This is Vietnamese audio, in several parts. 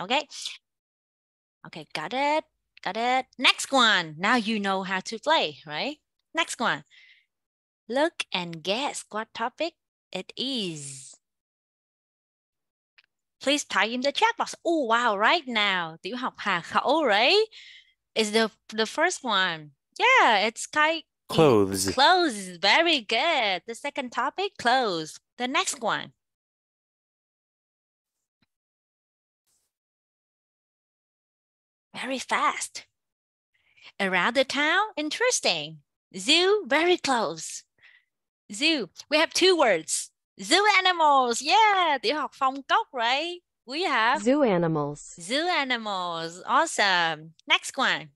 Okay. Okay, got it. Got it. Next one. Now you know how to play, right? Next one. Look and guess what topic it is. Please type in the chat box. Oh, wow, right now. do you have khẩu, oh, right? Is the the first one. Yeah, it's kind clothes. Clothes. Very good. The second topic, clothes. The next one. very fast. Around the town, interesting. Zoo, very close. Zoo, we have two words. Zoo animals, yeah, they học phong cốc, right? We have zoo animals. Zoo animals, awesome. Next one.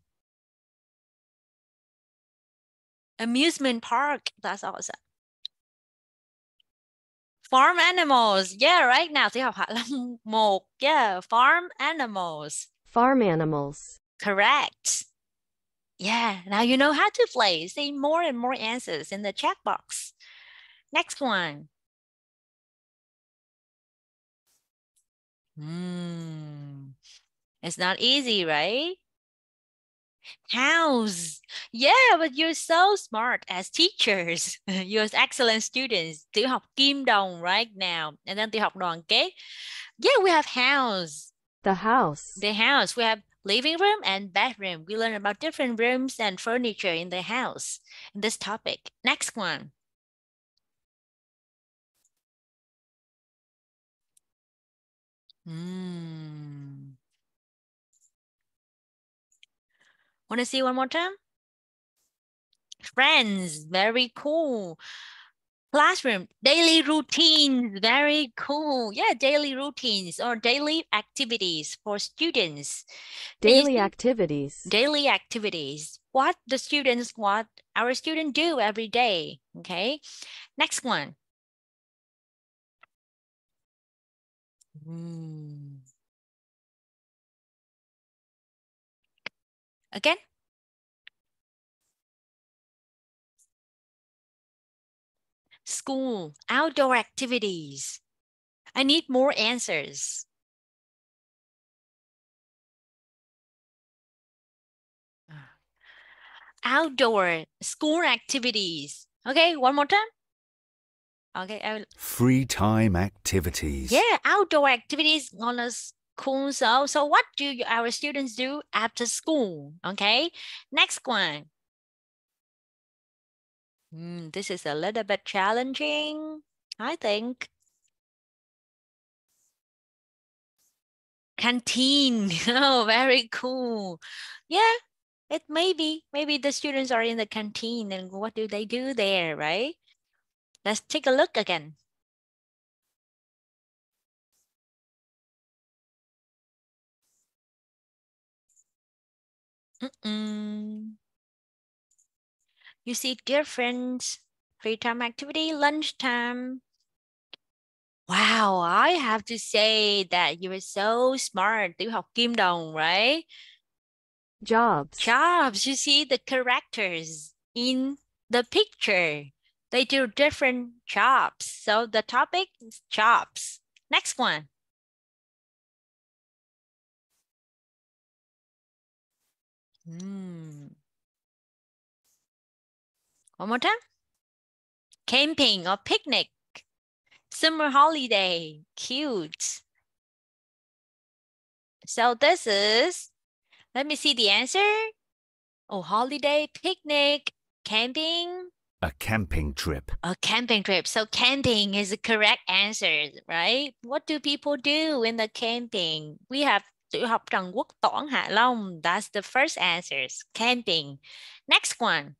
Amusement park, that's awesome. Farm animals, yeah, right now they học Hạ Long 1, yeah, farm animals farm animals. Correct. Yeah, now you know how to play. See more and more answers in the chat box. Next one. Hmm. It's not easy, right? Cows. Yeah, but you're so smart as teachers. you're excellent students. They have kim dong right now. And then tiểu have đoàn kết. Yeah, we have hounds. The house. The house. We have living room and bedroom. We learn about different rooms and furniture in the house in this topic. Next one. Mm. Want to see one more time? Friends, very cool classroom daily routines very cool yeah daily routines or daily activities for students daily These, activities daily activities what the students what our students do every day okay next one mm. again school, outdoor activities? I need more answers. Outdoor school activities. Okay, one more time. Okay. I'll... Free time activities. Yeah, outdoor activities on a school. So, so what do you, our students do after school? Okay. Next one. Mm, this is a little bit challenging, I think. Canteen. Oh, very cool. Yeah, it may be. Maybe the students are in the canteen and what do they do there, right? Let's take a look again. Mm -mm. You see, dear friends, free time activity, lunchtime. Wow, I have to say that you are so smart. You have Kim Dong, right? Jobs. Jobs. You see the characters in the picture. They do different jobs. So the topic is jobs. Next one. Hmm. One more time. Camping or picnic. Summer holiday. Cute. So this is, let me see the answer. Oh, holiday, picnic, camping. A camping trip. A camping trip. So camping is the correct answer, right? What do people do in the camping? We have to học Trần Quốc Toản Hạ Long. That's the first answers. Camping. Next one.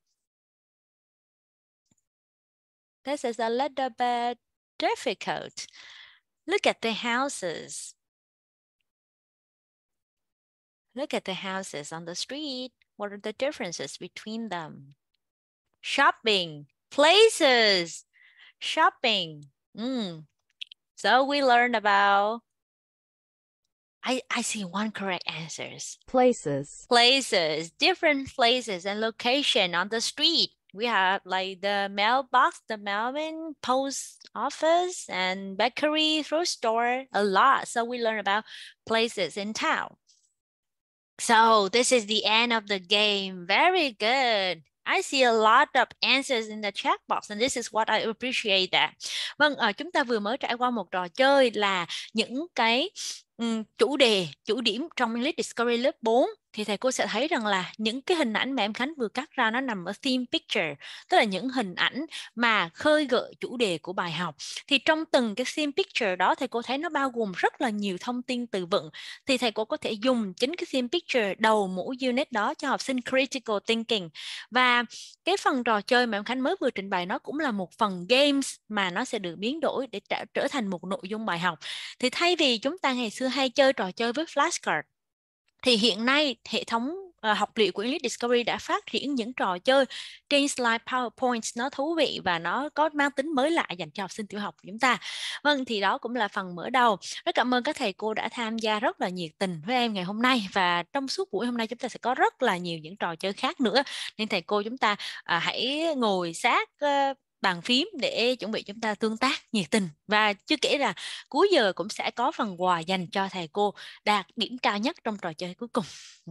This is a little bit difficult. Look at the houses. Look at the houses on the street. What are the differences between them? Shopping, places, shopping. Mm. So we learned about I, I see one correct answers. Places. Places, different places and location on the street. we have like the mailbox, the mailman, post office, and bakery, through store, a lot. So we learn about places in town. So this is the end of the game. Very good. I see a lot of answers in the chat box and this is what I appreciate that. Vâng, uh, chúng ta vừa mới trải qua một trò chơi là những cái um, chủ đề, chủ điểm trong English Discovery lớp 4 thì thầy cô sẽ thấy rằng là những cái hình ảnh mà em Khánh vừa cắt ra nó nằm ở theme picture tức là những hình ảnh mà khơi gợi chủ đề của bài học thì trong từng cái theme picture đó thầy cô thấy nó bao gồm rất là nhiều thông tin từ vựng thì thầy cô có thể dùng chính cái theme picture đầu mỗi unit đó cho học sinh critical thinking và cái phần trò chơi mà em Khánh mới vừa trình bày nó cũng là một phần games mà nó sẽ được biến đổi để trở, thành một nội dung bài học thì thay vì chúng ta ngày xưa hay chơi trò chơi với flashcard thì hiện nay hệ thống uh, học liệu của English Discovery đã phát triển những trò chơi trên slide PowerPoint nó thú vị và nó có mang tính mới lạ dành cho học sinh tiểu học của chúng ta. Vâng thì đó cũng là phần mở đầu. Rất cảm ơn các thầy cô đã tham gia rất là nhiệt tình với em ngày hôm nay và trong suốt buổi hôm nay chúng ta sẽ có rất là nhiều những trò chơi khác nữa nên thầy cô chúng ta uh, hãy ngồi sát uh, bàn phím để chuẩn bị chúng ta tương tác nhiệt tình và chưa kể là cuối giờ cũng sẽ có phần quà dành cho thầy cô đạt điểm cao nhất trong trò chơi cuối cùng.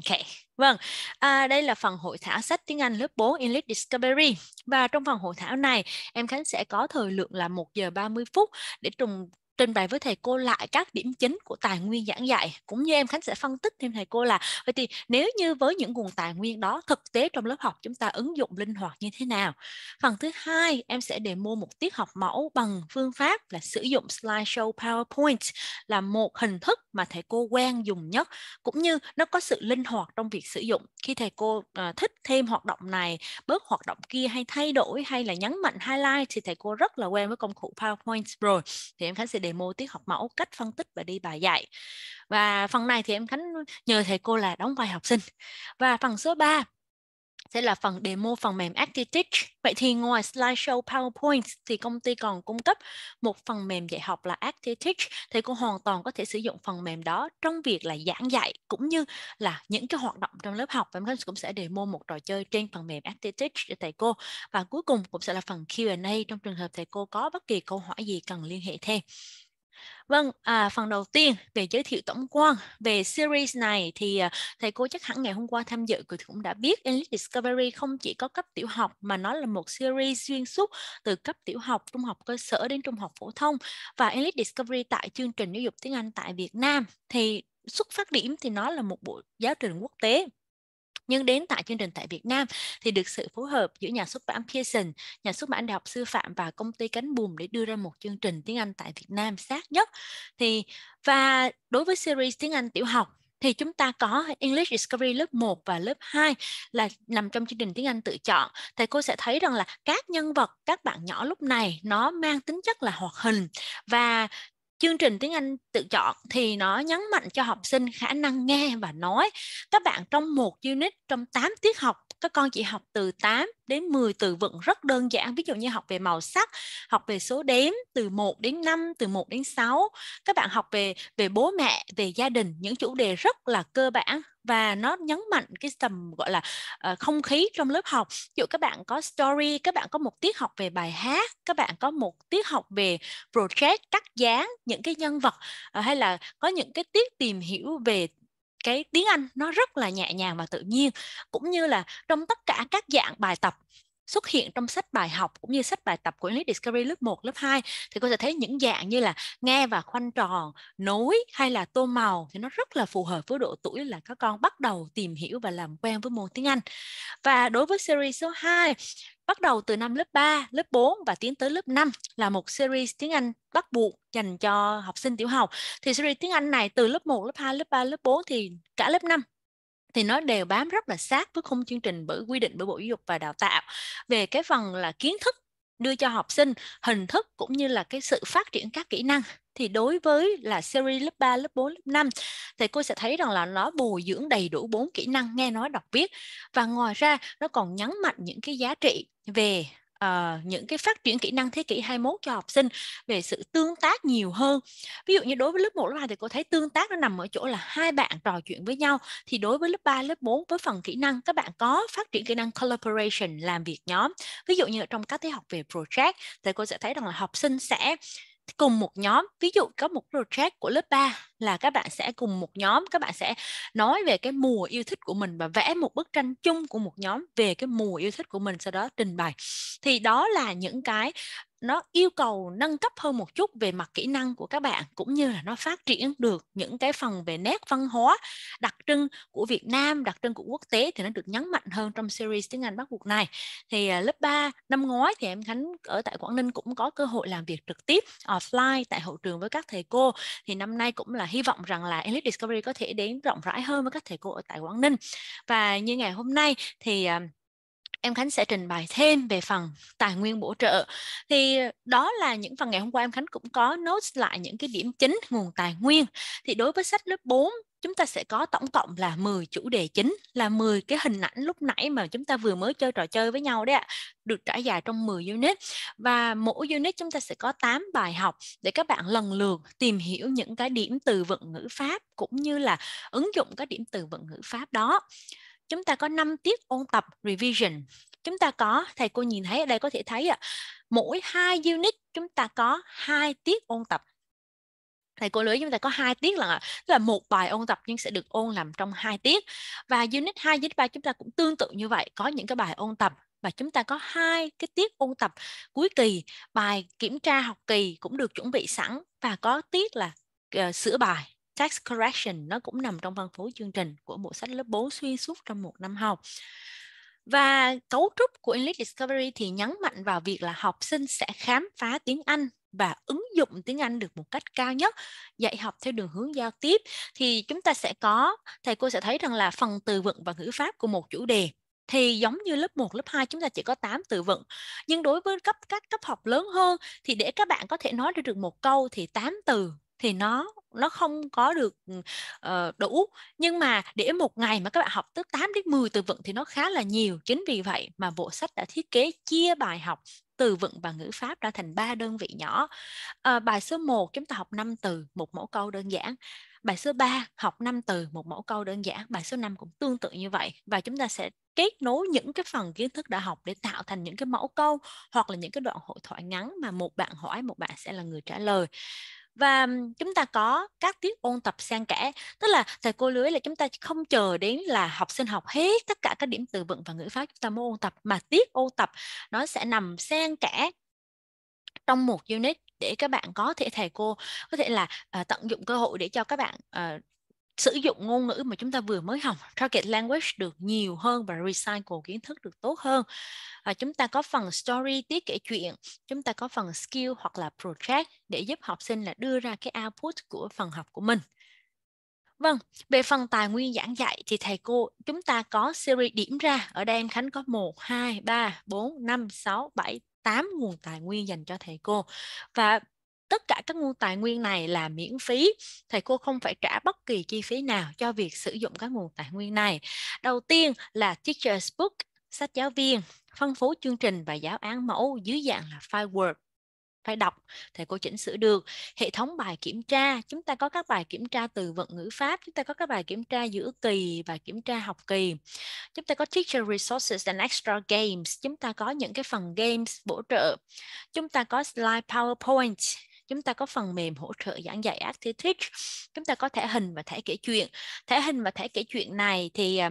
Ok. Vâng, à, đây là phần hội thảo sách tiếng Anh lớp 4 English Discovery và trong phần hội thảo này em Khánh sẽ có thời lượng là 1 giờ 30 phút để trùng trình bày với thầy cô lại các điểm chính của tài nguyên giảng dạy cũng như em khánh sẽ phân tích thêm thầy cô là vậy thì nếu như với những nguồn tài nguyên đó thực tế trong lớp học chúng ta ứng dụng linh hoạt như thế nào phần thứ hai em sẽ đề mua một tiết học mẫu bằng phương pháp là sử dụng slideshow powerpoint là một hình thức mà thầy cô quen dùng nhất cũng như nó có sự linh hoạt trong việc sử dụng khi thầy cô à, thích thêm hoạt động này bớt hoạt động kia hay thay đổi hay là nhấn mạnh highlight thì thầy cô rất là quen với công cụ powerpoint rồi thì em khánh sẽ đề mô tiết học mẫu cách phân tích và đi bài dạy và phần này thì em Khánh nhờ thầy cô là đóng vai học sinh và phần số 3 sẽ là phần demo phần mềm Actitech. Vậy thì ngoài slideshow PowerPoint thì công ty còn cung cấp một phần mềm dạy học là Actitech thì cô hoàn toàn có thể sử dụng phần mềm đó trong việc là giảng dạy cũng như là những cái hoạt động trong lớp học và em cũng sẽ demo một trò chơi trên phần mềm Actitech để thầy cô và cuối cùng cũng sẽ là phần Q&A trong trường hợp thầy cô có bất kỳ câu hỏi gì cần liên hệ thêm. Vâng, à, phần đầu tiên về giới thiệu tổng quan về series này thì à, thầy cô chắc hẳn ngày hôm qua tham dự thì cũng đã biết English Discovery không chỉ có cấp tiểu học mà nó là một series xuyên suốt từ cấp tiểu học, trung học cơ sở đến trung học phổ thông và English Discovery tại chương trình giáo dục tiếng Anh tại Việt Nam thì xuất phát điểm thì nó là một bộ giáo trình quốc tế nhưng đến tại chương trình tại Việt Nam thì được sự phối hợp giữa nhà xuất bản Pearson, nhà xuất bản Đại học Sư phạm và công ty Cánh Bùm để đưa ra một chương trình tiếng Anh tại Việt Nam sát nhất. Thì và đối với series tiếng Anh tiểu học thì chúng ta có English Discovery lớp 1 và lớp 2 là nằm trong chương trình tiếng Anh tự chọn. Thầy cô sẽ thấy rằng là các nhân vật, các bạn nhỏ lúc này nó mang tính chất là hoạt hình và chương trình tiếng Anh tự chọn thì nó nhấn mạnh cho học sinh khả năng nghe và nói. Các bạn trong một unit trong 8 tiết học các con chỉ học từ 8 đến 10 từ vựng rất đơn giản, ví dụ như học về màu sắc, học về số đếm từ 1 đến 5, từ 1 đến 6. Các bạn học về về bố mẹ, về gia đình, những chủ đề rất là cơ bản và nó nhấn mạnh cái tầm gọi là uh, không khí trong lớp học ví dụ các bạn có story các bạn có một tiết học về bài hát các bạn có một tiết học về project cắt dán những cái nhân vật uh, hay là có những cái tiết tìm hiểu về cái tiếng Anh nó rất là nhẹ nhàng và tự nhiên cũng như là trong tất cả các dạng bài tập xuất hiện trong sách bài học cũng như sách bài tập của English Discovery lớp 1, lớp 2 thì cô sẽ thấy những dạng như là nghe và khoanh tròn, nối hay là tô màu thì nó rất là phù hợp với độ tuổi là các con bắt đầu tìm hiểu và làm quen với môn tiếng Anh. Và đối với series số 2 bắt đầu từ năm lớp 3, lớp 4 và tiến tới lớp 5 là một series tiếng Anh bắt buộc dành cho học sinh tiểu học. Thì series tiếng Anh này từ lớp 1, lớp 2, lớp 3, lớp 4 thì cả lớp 5 thì nó đều bám rất là sát với khung chương trình bởi quy định bởi Bộ Giáo dục và Đào tạo về cái phần là kiến thức đưa cho học sinh hình thức cũng như là cái sự phát triển các kỹ năng thì đối với là series lớp 3, lớp 4, lớp 5 thì cô sẽ thấy rằng là nó bồi dưỡng đầy đủ bốn kỹ năng nghe nói đọc viết và ngoài ra nó còn nhấn mạnh những cái giá trị về uh, những cái phát triển kỹ năng thế kỷ 21 cho học sinh về sự tương tác nhiều hơn. Ví dụ như đối với lớp 1, lớp 2 thì cô thấy tương tác nó nằm ở chỗ là hai bạn trò chuyện với nhau thì đối với lớp 3, lớp 4 với phần kỹ năng các bạn có phát triển kỹ năng collaboration làm việc nhóm. Ví dụ như ở trong các tiết học về project thì cô sẽ thấy rằng là học sinh sẽ cùng một nhóm ví dụ có một project của lớp 3 là các bạn sẽ cùng một nhóm các bạn sẽ nói về cái mùa yêu thích của mình và vẽ một bức tranh chung của một nhóm về cái mùa yêu thích của mình sau đó trình bày thì đó là những cái nó yêu cầu nâng cấp hơn một chút về mặt kỹ năng của các bạn cũng như là nó phát triển được những cái phần về nét văn hóa đặc trưng của Việt Nam, đặc trưng của quốc tế thì nó được nhấn mạnh hơn trong series tiếng Anh bắt buộc này. Thì à, lớp 3 năm ngoái thì em Khánh ở tại Quảng Ninh cũng có cơ hội làm việc trực tiếp offline tại hội trường với các thầy cô. Thì năm nay cũng là hy vọng rằng là Elite Discovery có thể đến rộng rãi hơn với các thầy cô ở tại Quảng Ninh. Và như ngày hôm nay thì à, em Khánh sẽ trình bày thêm về phần tài nguyên bổ trợ. Thì đó là những phần ngày hôm qua em Khánh cũng có notes lại những cái điểm chính nguồn tài nguyên. Thì đối với sách lớp 4 chúng ta sẽ có tổng cộng là 10 chủ đề chính là 10 cái hình ảnh lúc nãy mà chúng ta vừa mới chơi trò chơi với nhau đấy ạ được trải dài trong 10 unit và mỗi unit chúng ta sẽ có 8 bài học để các bạn lần lượt tìm hiểu những cái điểm từ vựng ngữ pháp cũng như là ứng dụng các điểm từ vựng ngữ pháp đó chúng ta có 5 tiết ôn tập revision chúng ta có thầy cô nhìn thấy ở đây có thể thấy ạ mỗi hai unit chúng ta có hai tiết ôn tập thầy cô lưới chúng ta có hai tiết là là một bài ôn tập nhưng sẽ được ôn làm trong hai tiết và unit 2, unit 3 chúng ta cũng tương tự như vậy có những cái bài ôn tập và chúng ta có hai cái tiết ôn tập cuối kỳ bài kiểm tra học kỳ cũng được chuẩn bị sẵn và có tiết là uh, sửa bài Tax Correction nó cũng nằm trong phân phối chương trình của bộ sách lớp 4 xuyên suốt trong một năm học. Và cấu trúc của English Discovery thì nhấn mạnh vào việc là học sinh sẽ khám phá tiếng Anh và ứng dụng tiếng Anh được một cách cao nhất, dạy học theo đường hướng giao tiếp thì chúng ta sẽ có thầy cô sẽ thấy rằng là phần từ vựng và ngữ pháp của một chủ đề thì giống như lớp 1, lớp 2 chúng ta chỉ có 8 từ vựng. Nhưng đối với cấp các cấp học lớn hơn thì để các bạn có thể nói được một câu thì 8 từ thì nó nó không có được uh, đủ nhưng mà để một ngày mà các bạn học tới 8 đến 10 từ vựng thì nó khá là nhiều chính vì vậy mà bộ sách đã thiết kế chia bài học từ vựng và ngữ pháp ra thành ba đơn vị nhỏ à, bài số 1 chúng ta học 5 từ một mẫu câu đơn giản bài số 3 học 5 từ một mẫu câu đơn giản bài số 5 cũng tương tự như vậy và chúng ta sẽ kết nối những cái phần kiến thức đã học để tạo thành những cái mẫu câu hoặc là những cái đoạn hội thoại ngắn mà một bạn hỏi một bạn sẽ là người trả lời và chúng ta có các tiết ôn tập xen kẽ tức là thầy cô lưới là chúng ta không chờ đến là học sinh học hết tất cả các điểm từ vựng và ngữ pháp chúng ta mới ôn tập mà tiết ôn tập nó sẽ nằm xen kẽ trong một unit để các bạn có thể thầy cô có thể là uh, tận dụng cơ hội để cho các bạn uh, sử dụng ngôn ngữ mà chúng ta vừa mới học target language được nhiều hơn và recycle kiến thức được tốt hơn à, chúng ta có phần story tiết kể chuyện chúng ta có phần skill hoặc là project để giúp học sinh là đưa ra cái output của phần học của mình Vâng, về phần tài nguyên giảng dạy thì thầy cô chúng ta có series điểm ra. Ở đây anh Khánh có 1, 2, 3, 4, 5, 6, 7, 8 nguồn tài nguyên dành cho thầy cô. Và tất cả các nguồn tài nguyên này là miễn phí thầy cô không phải trả bất kỳ chi phí nào cho việc sử dụng các nguồn tài nguyên này đầu tiên là teacher's book sách giáo viên phân phối chương trình và giáo án mẫu dưới dạng là file word phải đọc thầy cô chỉnh sửa được hệ thống bài kiểm tra chúng ta có các bài kiểm tra từ vựng ngữ pháp chúng ta có các bài kiểm tra giữa kỳ và kiểm tra học kỳ chúng ta có teacher resources and extra games chúng ta có những cái phần games bổ trợ chúng ta có slide powerpoint chúng ta có phần mềm hỗ trợ giảng dạy Active Teach chúng ta có thẻ hình và thẻ kể chuyện thẻ hình và thẻ kể chuyện này thì à,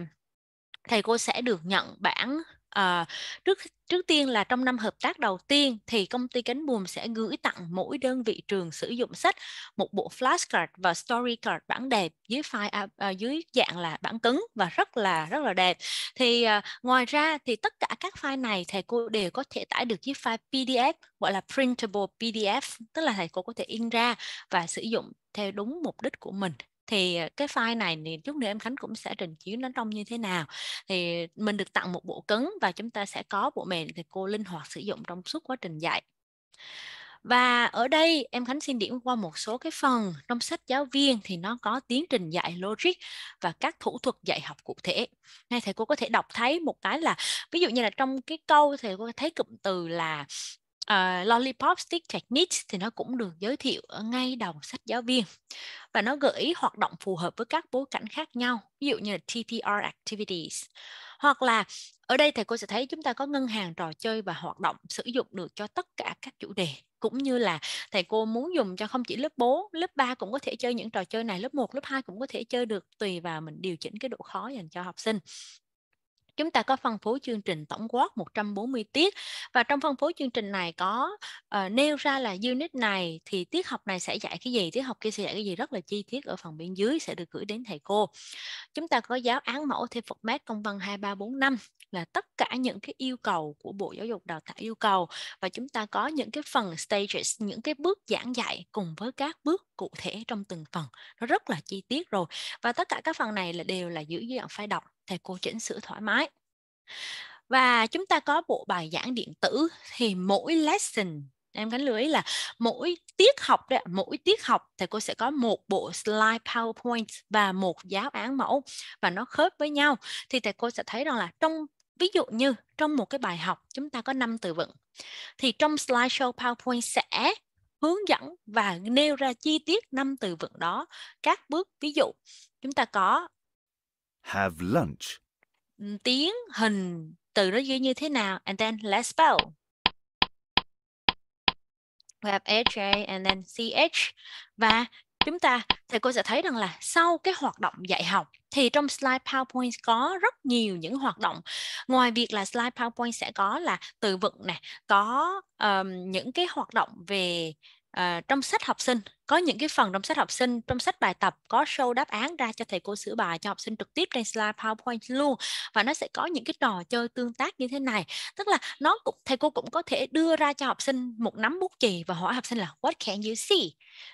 thầy cô sẽ được nhận bản à, trước trước tiên là trong năm hợp tác đầu tiên thì công ty cánh buồm sẽ gửi tặng mỗi đơn vị trường sử dụng sách một bộ flashcard và storycard bản đẹp dưới file à, ờ, dưới dạng là bản cứng và rất là rất là đẹp thì à, ngoài ra thì tất cả các file này thầy cô đều có thể tải được dưới file PDF gọi là printable PDF tức là thầy cô có thể in ra và sử dụng theo đúng mục đích của mình thì à, cái file này thì chút nữa em Khánh cũng sẽ trình chiếu nó trông như thế nào thì mình được tặng một bộ cứng và chúng ta sẽ có bộ mềm thì cô linh hoạt sử dụng trong suốt quá trình dạy và ở đây em Khánh xin điểm qua một số cái phần trong sách giáo viên thì nó có tiến trình dạy logic và các thủ thuật dạy học cụ thể. Ngay thầy cô có thể đọc thấy một cái là ví dụ như là trong cái câu thì cô thấy cụm từ là uh, lollipop stick technique thì nó cũng được giới thiệu ở ngay đầu sách giáo viên và nó gợi ý hoạt động phù hợp với các bối cảnh khác nhau ví dụ như là TPR activities hoặc là ở đây thầy cô sẽ thấy chúng ta có ngân hàng trò chơi và hoạt động sử dụng được cho tất cả các chủ đề cũng như là thầy cô muốn dùng cho không chỉ lớp 4, lớp 3 cũng có thể chơi những trò chơi này, lớp 1, lớp 2 cũng có thể chơi được tùy vào mình điều chỉnh cái độ khó dành cho học sinh. Chúng ta có phân phối chương trình tổng quát 140 tiết và trong phân phối chương trình này có uh, nêu ra là unit này thì tiết học này sẽ dạy cái gì, tiết học kia sẽ dạy cái gì rất là chi tiết ở phần bên dưới sẽ được gửi đến thầy cô. Chúng ta có giáo án mẫu theo format công văn 2345 là tất cả những cái yêu cầu của Bộ Giáo dục Đào tạo yêu cầu và chúng ta có những cái phần stages, những cái bước giảng dạy cùng với các bước cụ thể trong từng phần nó rất là chi tiết rồi và tất cả các phần này là đều là giữ dạng file đọc thầy cô chỉnh sửa thoải mái và chúng ta có bộ bài giảng điện tử thì mỗi lesson em gắn lưới là mỗi tiết học đấy, mỗi tiết học thầy cô sẽ có một bộ slide PowerPoint và một giáo án mẫu và nó khớp với nhau thì thầy cô sẽ thấy rằng là trong ví dụ như trong một cái bài học chúng ta có năm từ vựng thì trong slideshow PowerPoint sẽ hướng dẫn và nêu ra chi tiết năm từ vựng đó. Các bước ví dụ, chúng ta có have lunch. Tiếng hình từ đó ghi như thế nào and then let's spell. We have HA and then CH và chúng ta thầy cô sẽ thấy rằng là sau cái hoạt động dạy học thì trong slide PowerPoint có rất nhiều những hoạt động ngoài việc là slide PowerPoint sẽ có là từ vựng này có um, những cái hoạt động về à, trong sách học sinh có những cái phần trong sách học sinh trong sách bài tập có show đáp án ra cho thầy cô sửa bài cho học sinh trực tiếp trên slide powerpoint luôn và nó sẽ có những cái trò chơi tương tác như thế này tức là nó cũng thầy cô cũng có thể đưa ra cho học sinh một nắm bút chì và hỏi học sinh là what can you see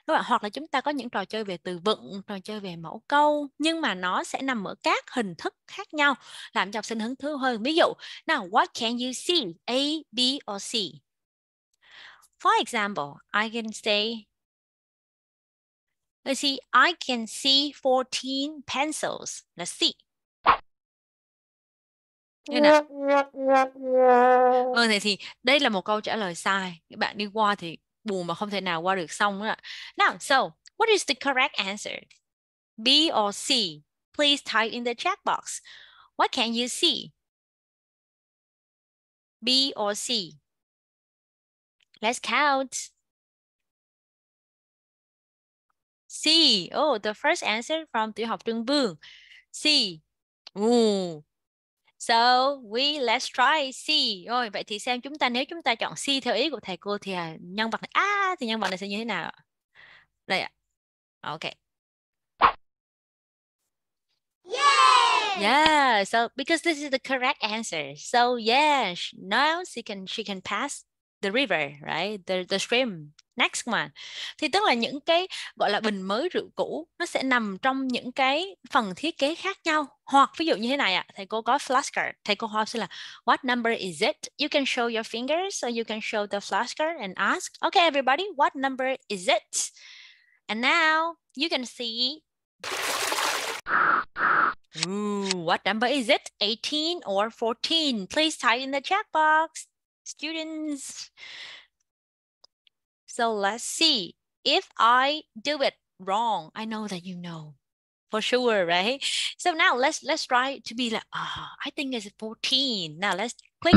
các bạn hoặc là chúng ta có những trò chơi về từ vựng trò chơi về mẫu câu nhưng mà nó sẽ nằm ở các hình thức khác nhau làm cho học sinh hứng thú hơn ví dụ nào what can you see a b or c For example, I can say, let's see, I can see 14 pencils. Let's see. Như nào? Vâng, thì đây là một câu trả lời sai. Các bạn đi qua thì buồn mà không thể nào qua được xong nữa. Now, so, what is the correct answer? B or C? Please type in the chat box. What can you see? B or C? Let's count. C. Oh, the first answer from Tiểu học Trung Vương. C. Ooh. So we let's try C. Rồi vậy thì xem chúng ta nếu chúng ta chọn C theo ý của thầy cô thì à, nhân vật này à thì nhân vật này sẽ như thế nào? Đây ạ. À. Ok. Yeah. Yeah. So because this is the correct answer. So yeah, now she can she can pass the river right the the stream next one thì tức là những cái gọi là bình mới rượu cũ nó sẽ nằm trong những cái phần thiết kế khác nhau hoặc ví dụ như thế này ạ à, thầy cô có flasker thầy cô hỏi sẽ là what number is it you can show your fingers or you can show the flasker and ask okay everybody what number is it and now you can see Ooh, what number is it? 18 or 14? Please type in the chat box. students. So let's see. If I do it wrong, I know that you know for sure, right? So now let's let's try to be like, oh, I think it's 14. Now let's click.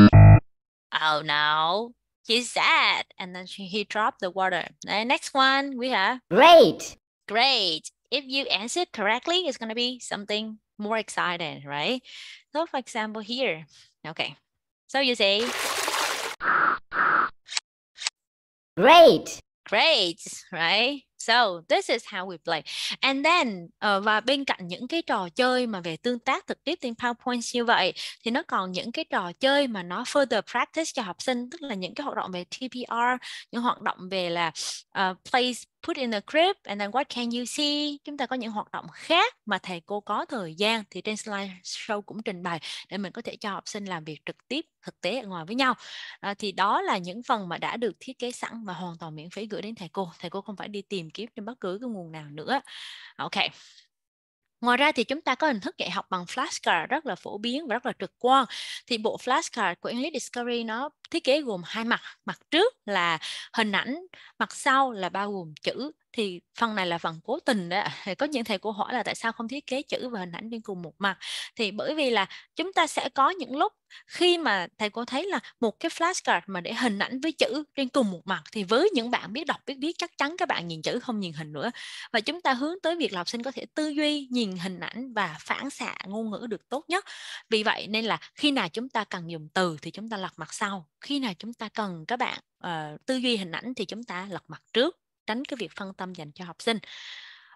Oh, now he's sad. And then she, he dropped the water. And next one we have. Great. Great. If you answer correctly, it's going to be something more exciting, right? So for example, here, okay. So you say. Great. Great, right? So this is how we play. And then uh, và bên cạnh những cái trò chơi mà về tương tác thực tiếp trên PowerPoint như vậy thì nó còn những cái trò chơi mà nó further practice cho học sinh tức là những cái hoạt động về TPR, những hoạt động về là uh, ờ, place put in the crib and then what can you see chúng ta có những hoạt động khác mà thầy cô có thời gian thì trên slide show cũng trình bày để mình có thể cho học sinh làm việc trực tiếp thực tế ở ngoài với nhau à, thì đó là những phần mà đã được thiết kế sẵn và hoàn toàn miễn phí gửi đến thầy cô thầy cô không phải đi tìm kiếm trên bất cứ cái nguồn nào nữa ok Ngoài ra thì chúng ta có hình thức dạy học bằng flashcard rất là phổ biến và rất là trực quan. Thì bộ flashcard của English Discovery nó thiết kế gồm hai mặt. Mặt trước là hình ảnh, mặt sau là bao gồm chữ thì phần này là phần cố tình đấy thì có những thầy cô hỏi là tại sao không thiết kế chữ và hình ảnh trên cùng một mặt thì bởi vì là chúng ta sẽ có những lúc khi mà thầy cô thấy là một cái flashcard mà để hình ảnh với chữ trên cùng một mặt thì với những bạn biết đọc biết viết chắc chắn các bạn nhìn chữ không nhìn hình nữa và chúng ta hướng tới việc học sinh có thể tư duy nhìn hình ảnh và phản xạ ngôn ngữ được tốt nhất vì vậy nên là khi nào chúng ta cần dùng từ thì chúng ta lật mặt sau khi nào chúng ta cần các bạn uh, tư duy hình ảnh thì chúng ta lật mặt trước tránh cái việc phân tâm dành cho học sinh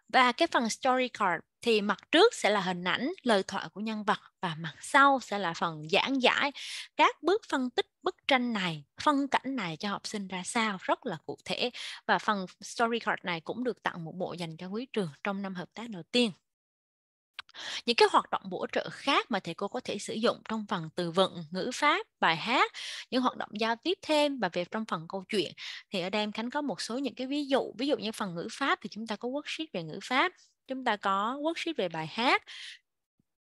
và cái phần story card thì mặt trước sẽ là hình ảnh lời thoại của nhân vật và mặt sau sẽ là phần giảng giải các bước phân tích bức tranh này phân cảnh này cho học sinh ra sao rất là cụ thể và phần story card này cũng được tặng một bộ dành cho quý trường trong năm hợp tác đầu tiên những cái hoạt động bổ trợ khác mà thầy cô có thể sử dụng trong phần từ vựng ngữ pháp bài hát những hoạt động giao tiếp thêm và về trong phần câu chuyện thì ở đây em khánh có một số những cái ví dụ ví dụ như phần ngữ pháp thì chúng ta có worksheet về ngữ pháp chúng ta có worksheet về bài hát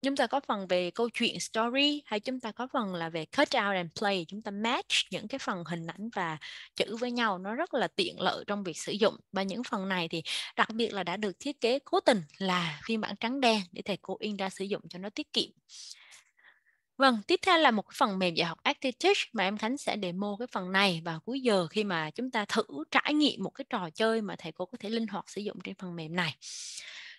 chúng ta có phần về câu chuyện story hay chúng ta có phần là về cut out and play chúng ta match những cái phần hình ảnh và chữ với nhau nó rất là tiện lợi trong việc sử dụng và những phần này thì đặc biệt là đã được thiết kế cố tình là phiên bản trắng đen để thầy cô in ra sử dụng cho nó tiết kiệm Vâng, tiếp theo là một phần mềm dạy học teach mà em Khánh sẽ demo cái phần này vào cuối giờ khi mà chúng ta thử trải nghiệm một cái trò chơi mà thầy cô có thể linh hoạt sử dụng trên phần mềm này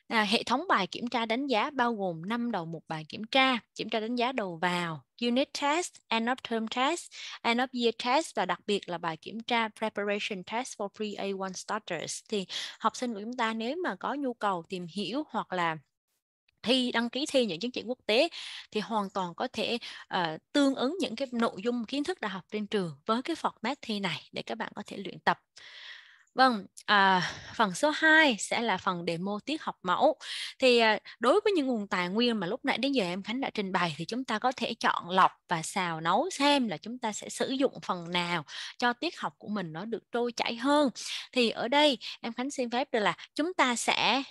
à, hệ thống bài kiểm tra đánh giá bao gồm 5 đầu mục bài kiểm tra kiểm tra đánh giá đầu vào unit test end of term test end of year test và đặc biệt là bài kiểm tra preparation test for pre-A1 starters thì học sinh của chúng ta nếu mà có nhu cầu tìm hiểu hoặc là thi đăng ký thi những chứng chỉ quốc tế thì hoàn toàn có thể uh, tương ứng những cái nội dung kiến thức đã học trên trường với cái format thi này để các bạn có thể luyện tập Vâng, à, phần số 2 sẽ là phần demo tiết học mẫu. Thì à, đối với những nguồn tài nguyên mà lúc nãy đến giờ em Khánh đã trình bày thì chúng ta có thể chọn lọc và xào nấu xem là chúng ta sẽ sử dụng phần nào cho tiết học của mình nó được trôi chảy hơn. Thì ở đây em Khánh xin phép được là chúng ta sẽ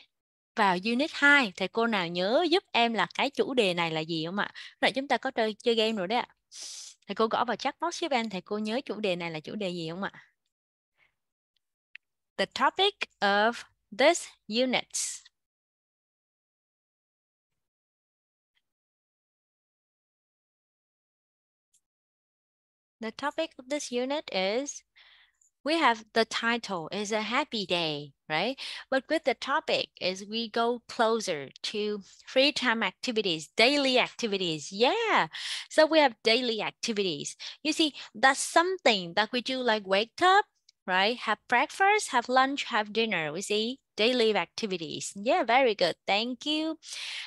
vào unit 2 thầy cô nào nhớ giúp em là cái chủ đề này là gì không ạ? Rồi chúng ta có chơi chơi game rồi đấy ạ. Thầy cô gõ vào chat box giúp em thầy cô nhớ chủ đề này là chủ đề gì không ạ? the topic of this unit. The topic of this unit is, we have the title is a happy day, right? But with the topic is we go closer to free time activities, daily activities. Yeah, so we have daily activities. You see, that's something that we do like wake up, right? Have breakfast, have lunch, have dinner. We see daily activities. Yeah, very good. Thank you.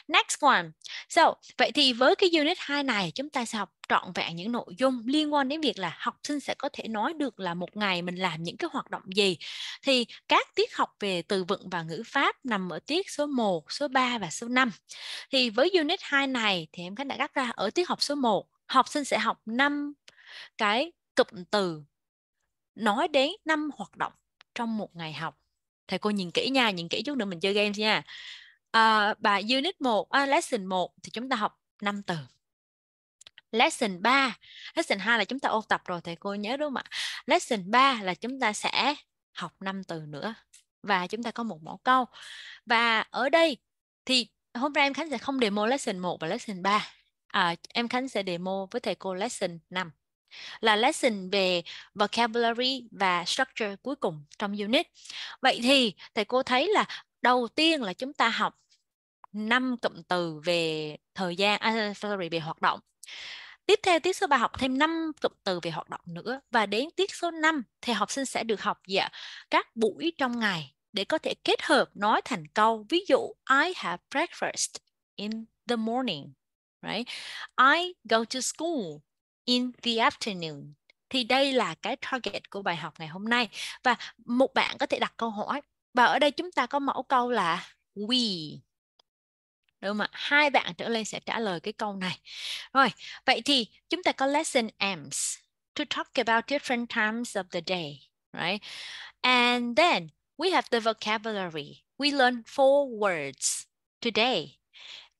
Next one. So, vậy thì với cái unit 2 này chúng ta sẽ học trọn vẹn những nội dung liên quan đến việc là học sinh sẽ có thể nói được là một ngày mình làm những cái hoạt động gì. Thì các tiết học về từ vựng và ngữ pháp nằm ở tiết số 1, số 3 và số 5. Thì với unit 2 này thì em Khánh đã gắt ra ở tiết học số 1, học sinh sẽ học 5 cái cụm từ nói đến năm hoạt động trong một ngày học thầy cô nhìn kỹ nha nhìn kỹ chút nữa mình chơi games nha à, và unit 1 à, lesson 1 thì chúng ta học 5 từ lesson 3 lesson 2 là chúng ta ôn tập rồi thầy cô nhớ đúng không ạ lesson 3 là chúng ta sẽ học 5 từ nữa và chúng ta có một mẫu câu và ở đây thì hôm nay em Khánh sẽ không demo lesson 1 và lesson 3 à, em Khánh sẽ demo với thầy cô lesson 5 là lesson về vocabulary và structure cuối cùng trong unit. Vậy thì thầy cô thấy là đầu tiên là chúng ta học năm cụm từ về thời gian à, sorry về hoạt động. Tiếp theo tiết số 3 học thêm 5 cụm từ về hoạt động nữa và đến tiết số 5 thì học sinh sẽ được học dạ các buổi trong ngày để có thể kết hợp nói thành câu. Ví dụ I have breakfast in the morning. Right? I go to school in the afternoon thì đây là cái target của bài học ngày hôm nay và một bạn có thể đặt câu hỏi và ở đây chúng ta có mẫu câu là we đúng không ạ hai bạn trở lên sẽ trả lời cái câu này rồi vậy thì chúng ta có lesson aims to talk about different times of the day right and then we have the vocabulary we learn four words today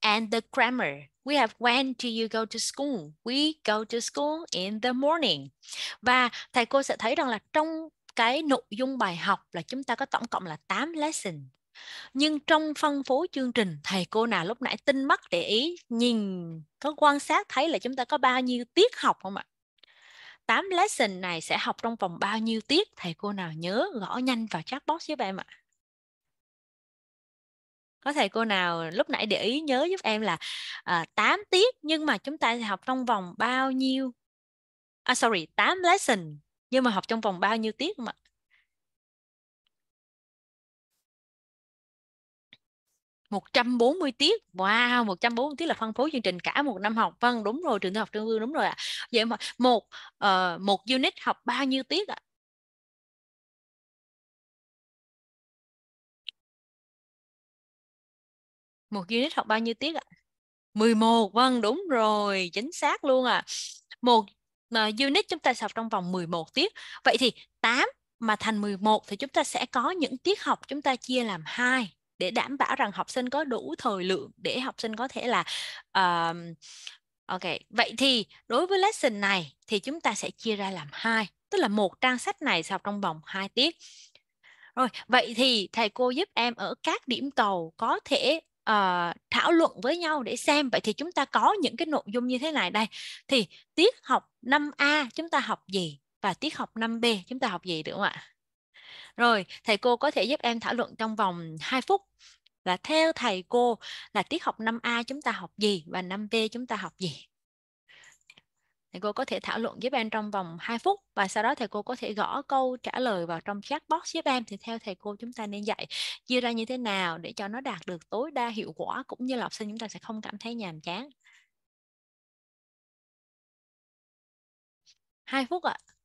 and the grammar. We have when do you go to school? We go to school in the morning. Và thầy cô sẽ thấy rằng là trong cái nội dung bài học là chúng ta có tổng cộng là 8 lesson. Nhưng trong phân phối chương trình, thầy cô nào lúc nãy tinh mắt để ý, nhìn, có quan sát thấy là chúng ta có bao nhiêu tiết học không ạ? 8 lesson này sẽ học trong vòng bao nhiêu tiết? Thầy cô nào nhớ gõ nhanh vào chat box với em ạ? có thầy cô nào lúc nãy để ý nhớ giúp em là à, 8 tiết nhưng mà chúng ta học trong vòng bao nhiêu à sorry 8 lesson nhưng mà học trong vòng bao nhiêu tiết mà một trăm bốn mươi tiết. Wow, một trăm bốn mươi tiết là phân phối chương trình cả một năm học. Vâng, đúng rồi, trường tiểu học Trương Vương đúng rồi ạ. À. Vậy mà một uh, một unit học bao nhiêu tiết ạ? À? một unit học bao nhiêu tiết ạ? À? 11, vâng đúng rồi, chính xác luôn ạ. À. Một mà ờ, unit chúng ta học trong vòng 11 tiết. Vậy thì 8 mà thành 11 thì chúng ta sẽ có những tiết học chúng ta chia làm hai để đảm bảo rằng học sinh có đủ thời lượng để học sinh có thể là uh, ok vậy thì đối với lesson này thì chúng ta sẽ chia ra làm hai tức là một trang sách này sẽ học trong vòng 2 tiết rồi vậy thì thầy cô giúp em ở các điểm cầu có thể uh, thảo luận với nhau để xem vậy thì chúng ta có những cái nội dung như thế này đây thì tiết học 5A chúng ta học gì và tiết học 5B chúng ta học gì được không ạ rồi thầy cô có thể giúp em thảo luận trong vòng 2 phút là theo thầy cô là tiết học 5A chúng ta học gì và 5B chúng ta học gì thầy cô có thể thảo luận giúp em trong vòng 2 phút và sau đó thầy cô có thể gõ câu trả lời vào trong chat box giúp em thì theo thầy cô chúng ta nên dạy chia ra như thế nào để cho nó đạt được tối đa hiệu quả cũng như là học sinh chúng ta sẽ không cảm thấy nhàm chán 2 phút ạ à.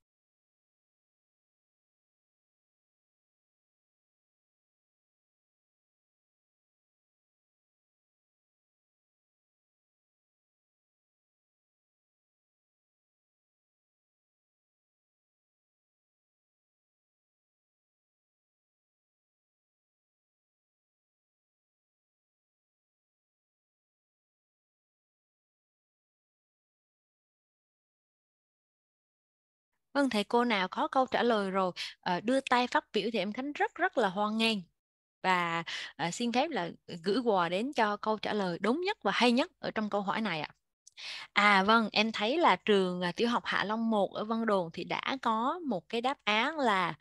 Vâng, thầy cô nào có câu trả lời rồi ờ, đưa tay phát biểu thì em Khánh rất rất là hoan nghênh và ờ, xin phép là gửi quà đến cho câu trả lời đúng nhất và hay nhất ở trong câu hỏi này ạ. À. À vâng, em thấy là trường à, tiểu học Hạ Long 1 ở Vân Đồn thì đã có một cái đáp án là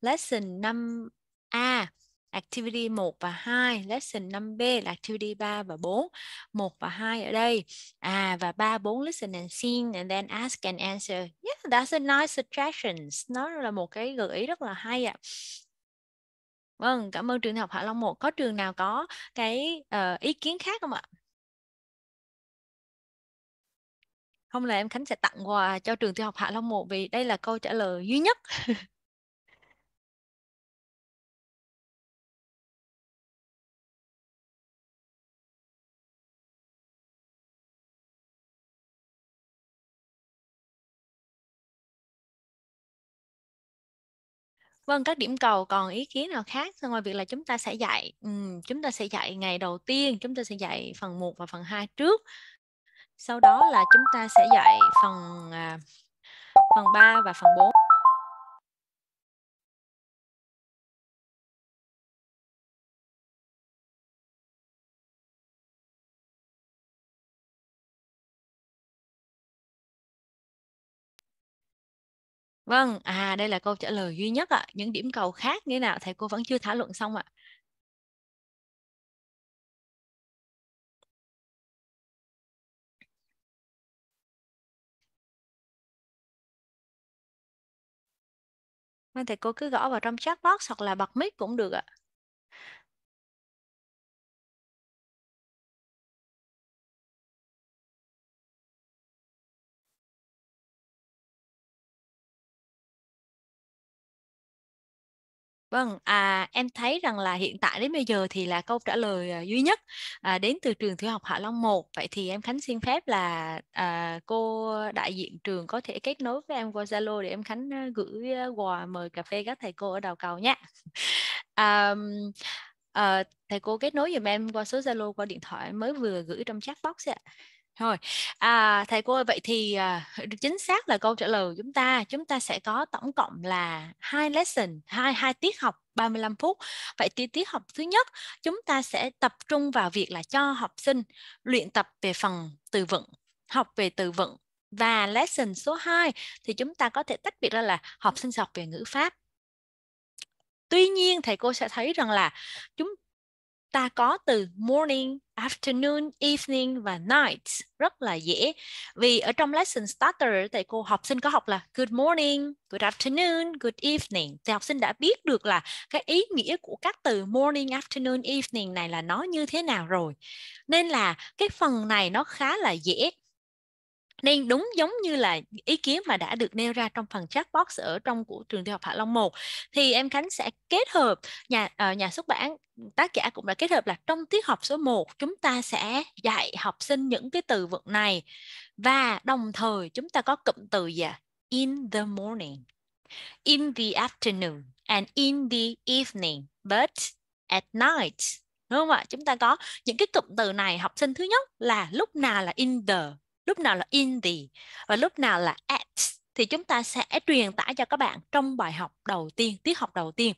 lesson 5A activity 1 và 2 lesson 5B là activity 3 và 4 1 và 2 ở đây à và 3 4 listen and sing and then ask and answer yeah that's a nice suggestions nó là một cái gợi ý rất là hay ạ à. Vâng, cảm ơn trường học Hạ Long 1. Có trường nào có cái uh, ý kiến khác không ạ? Không là em Khánh sẽ tặng quà cho trường tiểu học Hạ Long 1 vì đây là câu trả lời duy nhất Vâng, các điểm cầu còn ý kiến nào khác ngoài việc là chúng ta sẽ dạy um, chúng ta sẽ dạy ngày đầu tiên, chúng ta sẽ dạy phần 1 và phần 2 trước. Sau đó là chúng ta sẽ dạy phần uh, phần 3 và phần 4 Vâng, à đây là câu trả lời duy nhất ạ. Những điểm cầu khác như thế nào thầy cô vẫn chưa thảo luận xong ạ. Vâng, thầy cô cứ gõ vào trong chat box hoặc là bật mic cũng được ạ. Vâng, à, em thấy rằng là hiện tại đến bây giờ thì là câu trả lời à, duy nhất à, đến từ trường Tiểu học Hạ Long 1. Vậy thì em Khánh xin phép là à, cô đại diện trường có thể kết nối với em qua Zalo để em Khánh à, gửi à, quà mời cà phê các thầy cô ở Đào Cầu nhé. À, à, thầy cô kết nối giùm em qua số Zalo qua điện thoại mới vừa gửi trong chat box ạ thôi à, thầy cô ơi, vậy thì à, chính xác là câu trả lời của chúng ta, chúng ta sẽ có tổng cộng là hai lesson, hai hai tiết học 35 phút. Vậy thì tiết học thứ nhất, chúng ta sẽ tập trung vào việc là cho học sinh luyện tập về phần từ vựng, học về từ vựng. Và lesson số 2 thì chúng ta có thể tách biệt ra là học sinh học về ngữ pháp. Tuy nhiên thầy cô sẽ thấy rằng là chúng ta có từ morning, afternoon, evening và night rất là dễ. Vì ở trong lesson starter thầy cô học sinh có học là good morning, good afternoon, good evening thì học sinh đã biết được là cái ý nghĩa của các từ morning, afternoon, evening này là nó như thế nào rồi. Nên là cái phần này nó khá là dễ nên đúng giống như là ý kiến mà đã được nêu ra trong phần chatbox ở trong của trường tiểu học Hạ Long 1 thì em Khánh sẽ kết hợp nhà uh, nhà xuất bản tác giả cũng đã kết hợp là trong tiết học số 1 chúng ta sẽ dạy học sinh những cái từ vựng này và đồng thời chúng ta có cụm từ gì in the morning in the afternoon and in the evening but at night đúng không ạ chúng ta có những cái cụm từ này học sinh thứ nhất là lúc nào là in the lúc nào là in the và lúc nào là at thì chúng ta sẽ truyền tải cho các bạn trong bài học đầu tiên, tiết học đầu tiên.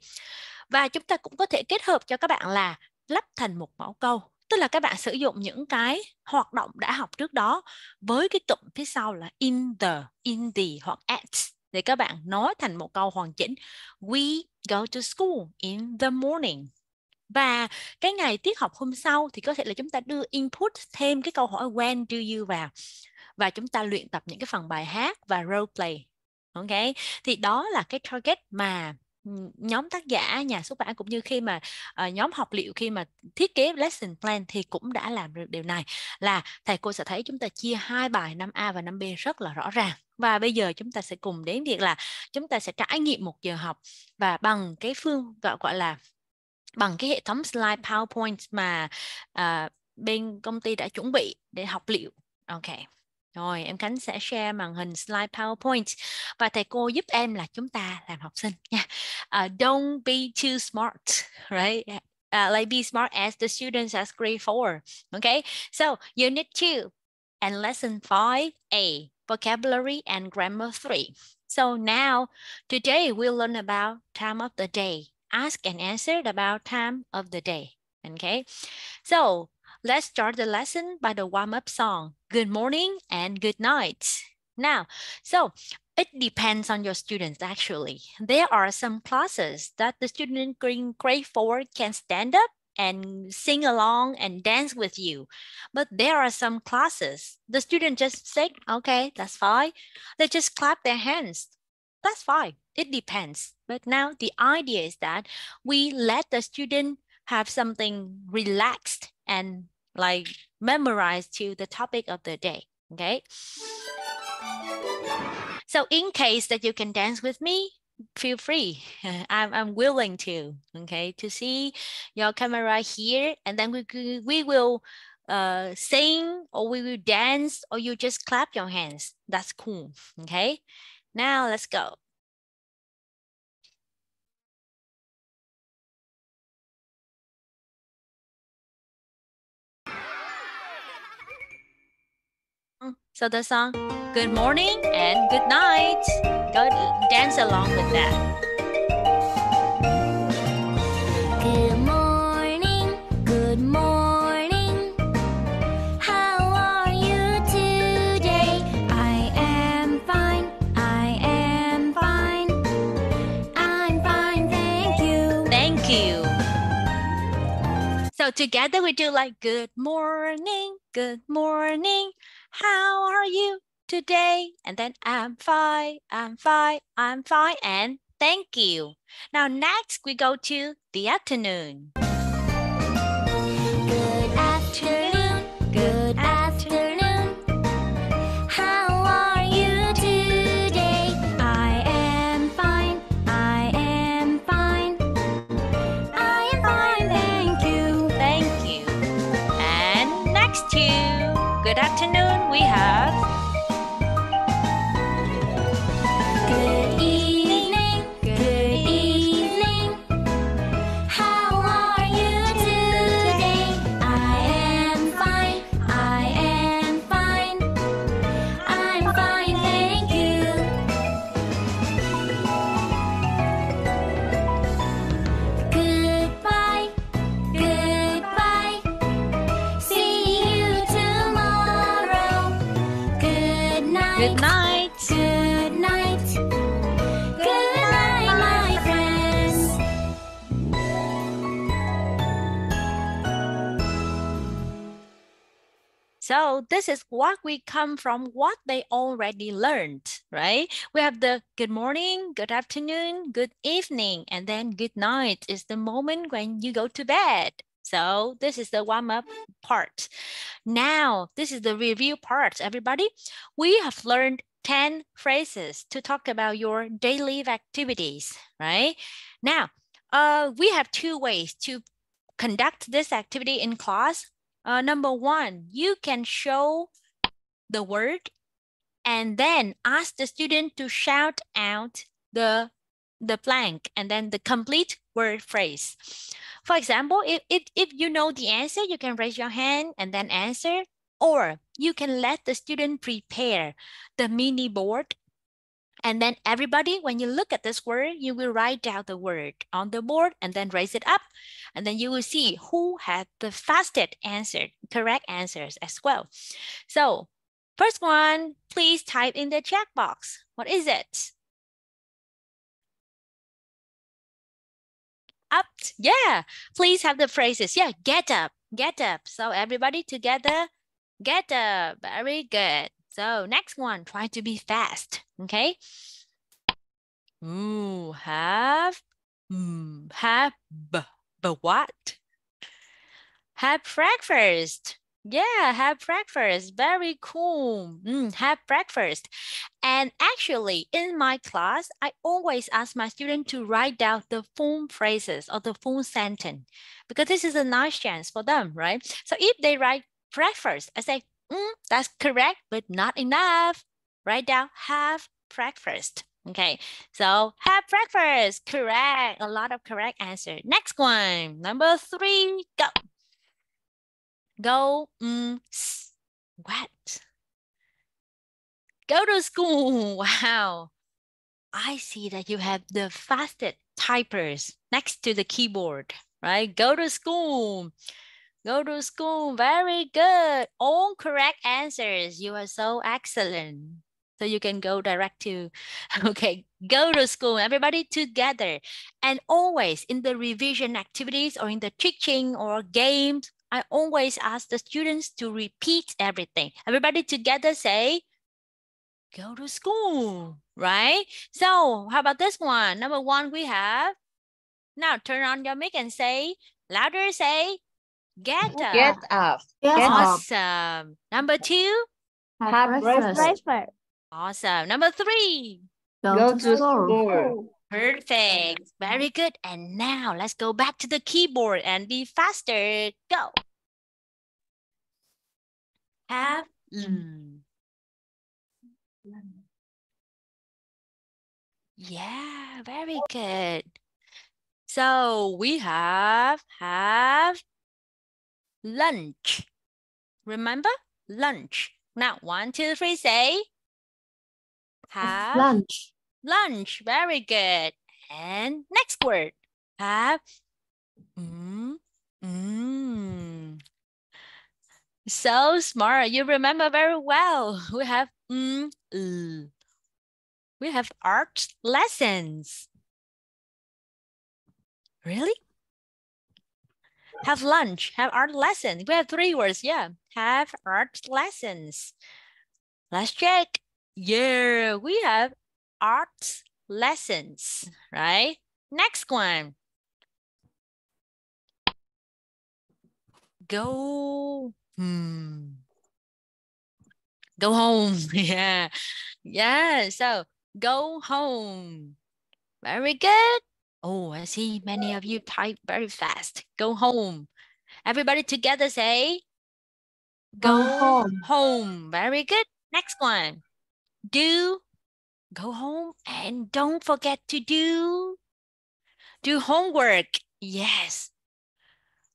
Và chúng ta cũng có thể kết hợp cho các bạn là lắp thành một mẫu câu. Tức là các bạn sử dụng những cái hoạt động đã học trước đó với cái cụm phía sau là in the, in the hoặc at để các bạn nói thành một câu hoàn chỉnh. We go to school in the morning và cái ngày tiết học hôm sau thì có thể là chúng ta đưa input thêm cái câu hỏi when do you vào và chúng ta luyện tập những cái phần bài hát và role play ok thì đó là cái target mà nhóm tác giả nhà xuất bản cũng như khi mà uh, nhóm học liệu khi mà thiết kế lesson plan thì cũng đã làm được điều này là thầy cô sẽ thấy chúng ta chia hai bài 5A và 5B rất là rõ ràng và bây giờ chúng ta sẽ cùng đến việc là chúng ta sẽ trải nghiệm một giờ học và bằng cái phương gọi gọi là bằng cái hệ thống slide PowerPoint mà uh, bên công ty đã chuẩn bị để học liệu. Ok. Rồi, em Khánh sẽ share màn hình slide PowerPoint và thầy cô giúp em là chúng ta làm học sinh nha. Uh, don't be too smart, right? Uh, like be smart as the students as grade 4. Okay? So, unit 2 and lesson 5A, vocabulary and grammar 3. So now, today we'll learn about time of the day. Ask and answer about time of the day. Okay, so let's start the lesson by the warm-up song, Good Morning and Good Night. Now, so it depends on your students actually. There are some classes that the student in grade four can stand up and sing along and dance with you. But there are some classes, the student just say, okay, that's fine. They just clap their hands that's fine. It depends. But now the idea is that we let the student have something relaxed and like memorized to the topic of the day. Okay. So in case that you can dance with me, feel free. I'm, I'm willing to, okay, to see your camera here and then we, we will uh, sing or we will dance or you just clap your hands. That's cool, okay? Now let's go. So the song, good morning and good night. Go dance along with that. together we do like good morning, good morning, how are you today? And then I'm fine, I'm fine, I'm fine, and thank you. Now next we go to the afternoon. we have So this is what we come from, what they already learned, right? We have the good morning, good afternoon, good evening, and then good night is the moment when you go to bed. So this is the warm up part. Now, this is the review part, everybody. We have learned 10 phrases to talk about your daily activities, right? Now, uh, we have two ways to conduct this activity in class. Uh, number one, you can show the word and then ask the student to shout out the the blank and then the complete word phrase. For example, if, if, if you know the answer, you can raise your hand and then answer, or you can let the student prepare the mini board and then everybody, when you look at this word, you will write down the word on the board and then raise it up. And then you will see who had the fastest answer, correct answers as well. So first one, please type in the chat box. What is it? Up, yeah, please have the phrases. Yeah, get up, get up. So everybody together, get up, very good. So next one, try to be fast. Okay. Ooh, have, hmm, have, but what? Have breakfast. Yeah, have breakfast. Very cool. Mm, have breakfast. And actually, in my class, I always ask my students to write down the full phrases or the full sentence because this is a nice chance for them, right? So if they write breakfast, I say mm, that's correct, but not enough. Write down have breakfast. Okay, so have breakfast. Correct. A lot of correct answer. Next one, number three, go. Go mm, what? Go to school. Wow. I see that you have the fastest typers next to the keyboard, right? Go to school. Go to school. Very good. All correct answers. You are so excellent. So you can go direct to, okay, go to school, everybody together. And always in the revision activities or in the teaching or games, I always ask the students to repeat everything. Everybody together say, go to school, right? So how about this one? Number one, we have, now turn on your mic and say, louder say, Get up. Get up. Get awesome. Up. Number two. Have, have breakfast. breakfast. Awesome. Number three. Go, go to, school. school. Perfect. Very good. And now let's go back to the keyboard and be faster. Go. Have. Mm. Yeah, very good. So we have have lunch. Remember? Lunch. Now, one, two, three, say. Have lunch. Lunch. Very good. And next word. Have. Mm, mm. So smart. You remember very well. We have. Mm, We have art lessons. Really? have lunch, have art lesson. We have three words, yeah. Have art lessons. Let's check. Yeah, we have art lessons, right? Next one. Go, hmm. Go home, yeah. Yeah, so go home. Very good. Oh, I see many of you type very fast. Go home. Everybody together say, go home. home. Very good. Next one. Do, go home and don't forget to do, do homework. Yes.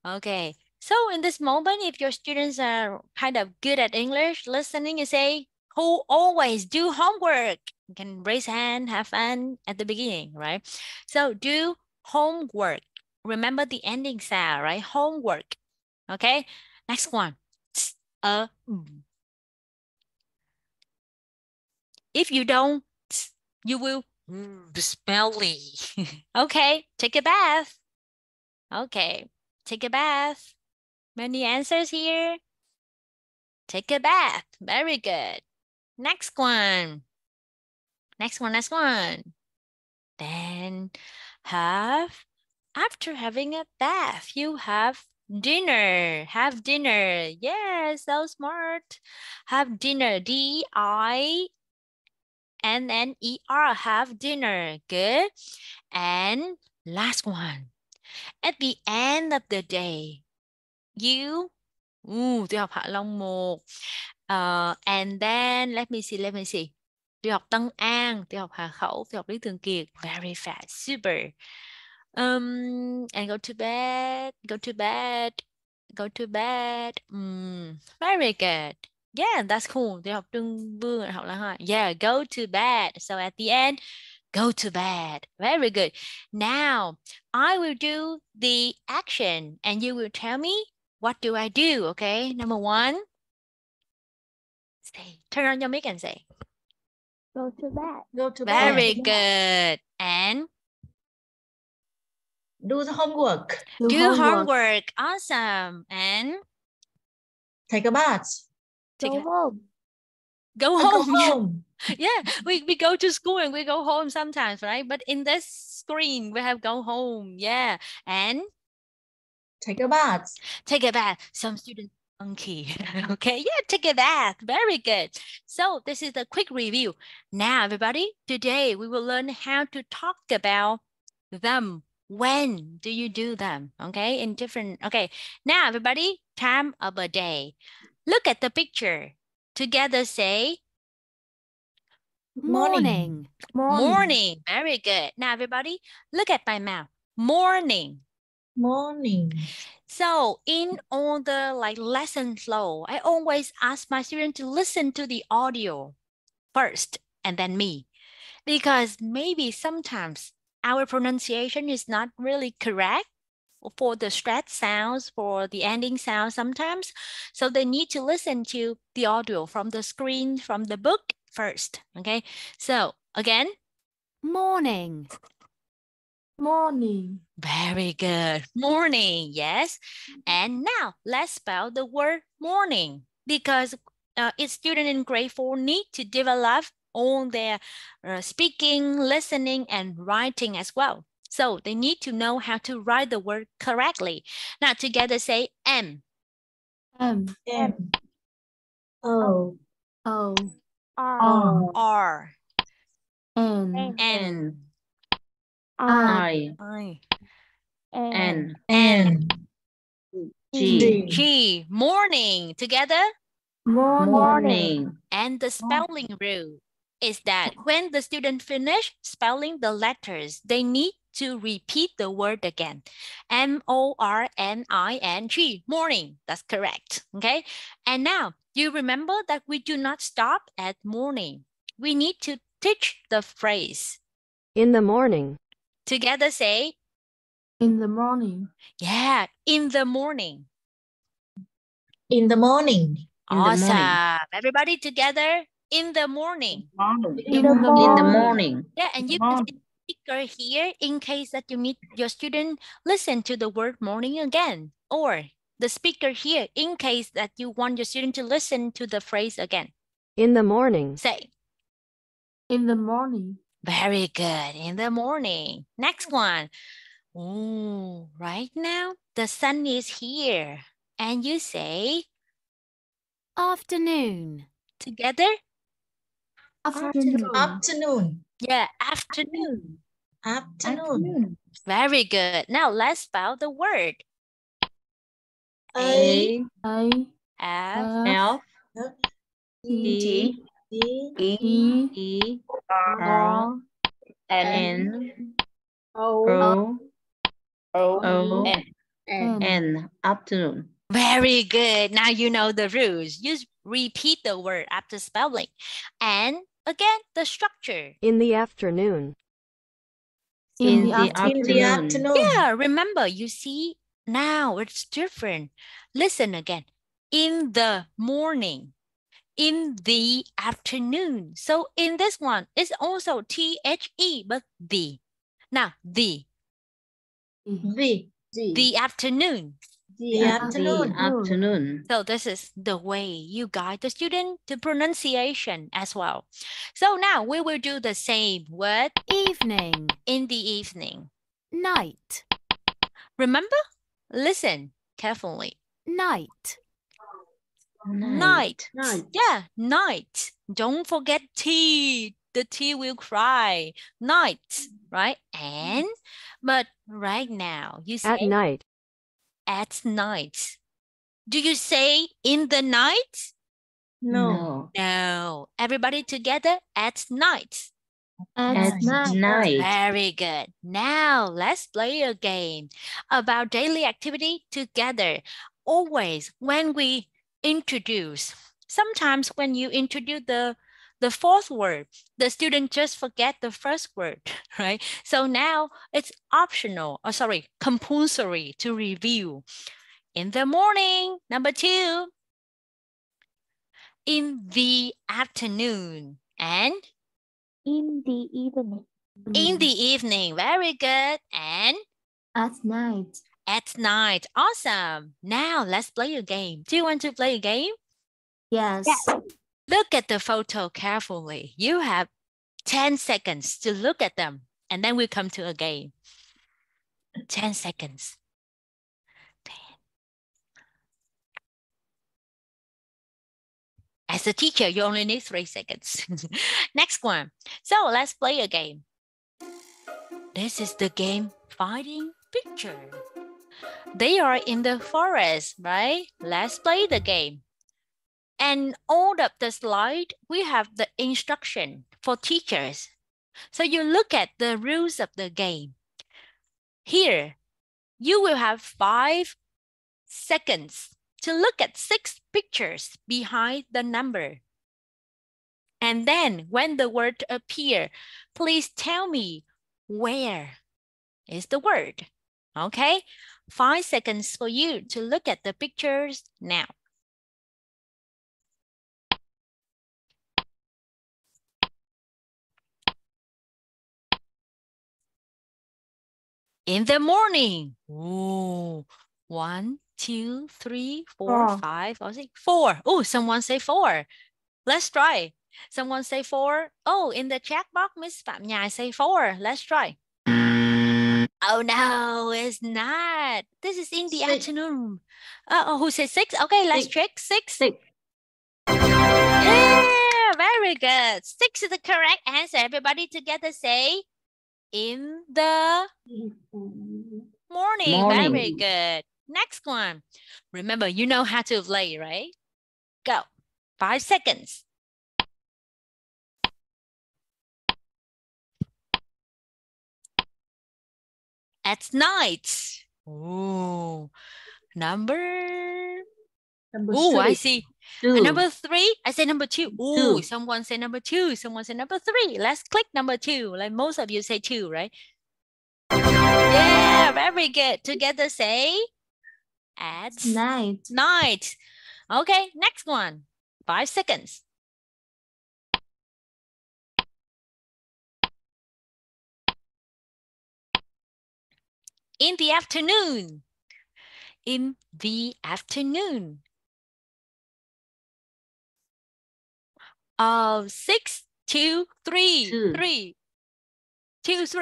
Okay. So in this moment, if your students are kind of good at English, listening, you say, who always do homework? You can raise hand, have fun at the beginning, right? So do homework. Remember the ending sound, right? Homework. Okay. Next one. Uh, mm. if you don't, you will smelly. okay, take a bath. Okay, take a bath. Many answers here. Take a bath. Very good. Next one. Next one, next one. Then have, after having a bath, you have dinner. Have dinner. Yes, so smart. Have dinner. D I N N E R. Have dinner. Good. And last one. At the end of the day, you Ooh, Long Uh, and then let me see, let me see tiểu học Tân An, tiểu học Hà Khẩu, tiểu học Lý Thường Kiệt. Very fast, super. Um, and go to bed, go to bed, go to bed. Mm, very good. Yeah, that's cool. Tiểu học Trương Vương, học là ha. Yeah, go to bed. So at the end, go to bed. Very good. Now, I will do the action and you will tell me what do I do, okay? Number one, say, turn on your mic and say, Go to bed. Go to bed. Very good. And do the homework. Do, do homework. homework. Awesome. And take a bath. Take go a, home. Go home. Go home. yeah, we, we go to school and we go home sometimes, right? But in this screen, we have go home. Yeah. And take a bath. Take a bath. Some students monkey. okay, yeah, take a that. Very good. So this is a quick review. Now, everybody, today we will learn how to talk about them. When do you do them? Okay, in different, okay. Now, everybody, time of a day. Look at the picture. Together say, Morning. Morning. Morning. Very good. Now, everybody, look at my mouth. Morning morning. So in all the like lesson flow, I always ask my student to listen to the audio first and then me, because maybe sometimes our pronunciation is not really correct for the stretch sounds, for the ending sounds sometimes. So they need to listen to the audio from the screen, from the book first. Okay. So again, morning. Morning. Very good. Morning, yes. And now let's spell the word morning because uh, each student in grade four need to develop on their uh, speaking, listening, and writing as well. So they need to know how to write the word correctly. Now together say M. M. M. O. O. R. R. N. N. I, I, N, N, G, G, morning, together? Morning. morning. And the spelling rule is that when the student finish spelling the letters, they need to repeat the word again. M-O-R-N-I-N-G, morning. That's correct, okay? And now, you remember that we do not stop at morning. We need to teach the phrase. In the morning. Together say in the morning. Yeah, in the morning. In the morning. awesome. The morning. Everybody together in the morning. In, the morning. in the morning. Yeah, and you can here in case that you meet your student, listen to the word morning again, or the speaker here in case that you want your student to listen to the phrase again. In the morning. Say. In the morning. Very good. In the morning. Next one. Ooh, right now, the sun is here. And you say afternoon. Together? Afternoon. Afternoon. Yeah, afternoon. Afternoon. afternoon. Very good. Now let's spell the word. A. A. F. L. D. E, e, e R, R N, N O, O, O, o N, N, N, afternoon. Very good. Now you know the rules. Use repeat the word after spelling. And again, the structure. In the afternoon. In, in the, afternoon. the afternoon. Yeah, remember, you see, now it's different. Listen again. In the morning in the afternoon. So in this one, it's also T-H-E, but the. Now, the. Mm-hmm. The. The, the afternoon. The, the afternoon. afternoon. So this is the way you guide the student to pronunciation as well. So now we will do the same word. Evening. In the evening. Night. Remember? Listen carefully. Night. Oh, night. night. Yeah, night. Don't forget tea. The tea will cry. Night, right? And, but right now, you say. At night. At night. Do you say in the night? No. No. Everybody together at night. At, at night. night. Very good. Now let's play a game about daily activity together. Always when we introduce. Sometimes when you introduce the the fourth word, the student just forget the first word, right? So now it's optional, or sorry, compulsory to review. In the morning, number two. In the afternoon and? In the evening. In the evening, very good. And? At night at night. Awesome. Now let's play a game. Do you want to play a game? Yes. yes. Look at the photo carefully. You have 10 seconds to look at them and then we come to a game. 10 seconds. 10. As a teacher, you only need three seconds. Next one. So let's play a game. This is the game Finding Picture. They are in the forest, right? Let's play the game. And all of the slide, we have the instruction for teachers. So you look at the rules of the game. Here, you will have five seconds to look at six pictures behind the number. And then when the word appear, please tell me where is the word, okay? five seconds for you to look at the pictures now. In the morning. Ooh, one, two, three, four, four. five, or six, four. Oh, someone say four. Let's try. Someone say four. Oh, in the chat box, Miss Phạm I say four. Let's try. Oh no, it's not. This is in the six. afternoon. Uh, oh, who says six? Okay, let's six. check six. Six. Yeah, very good. Six is the correct answer. Everybody together say in the morning. morning. Very good. Next one. Remember, you know how to play, right? Go. Five seconds. at night. Oh, number. number oh, I see. Two. number three, I say number two. Oh, someone say number two. Someone say number three. Let's click number two. Like most of you say two, right? Yeah, very good. Together say at night. Night. Okay, next one. Five seconds. in the afternoon. In the afternoon. Uh, six, two, three,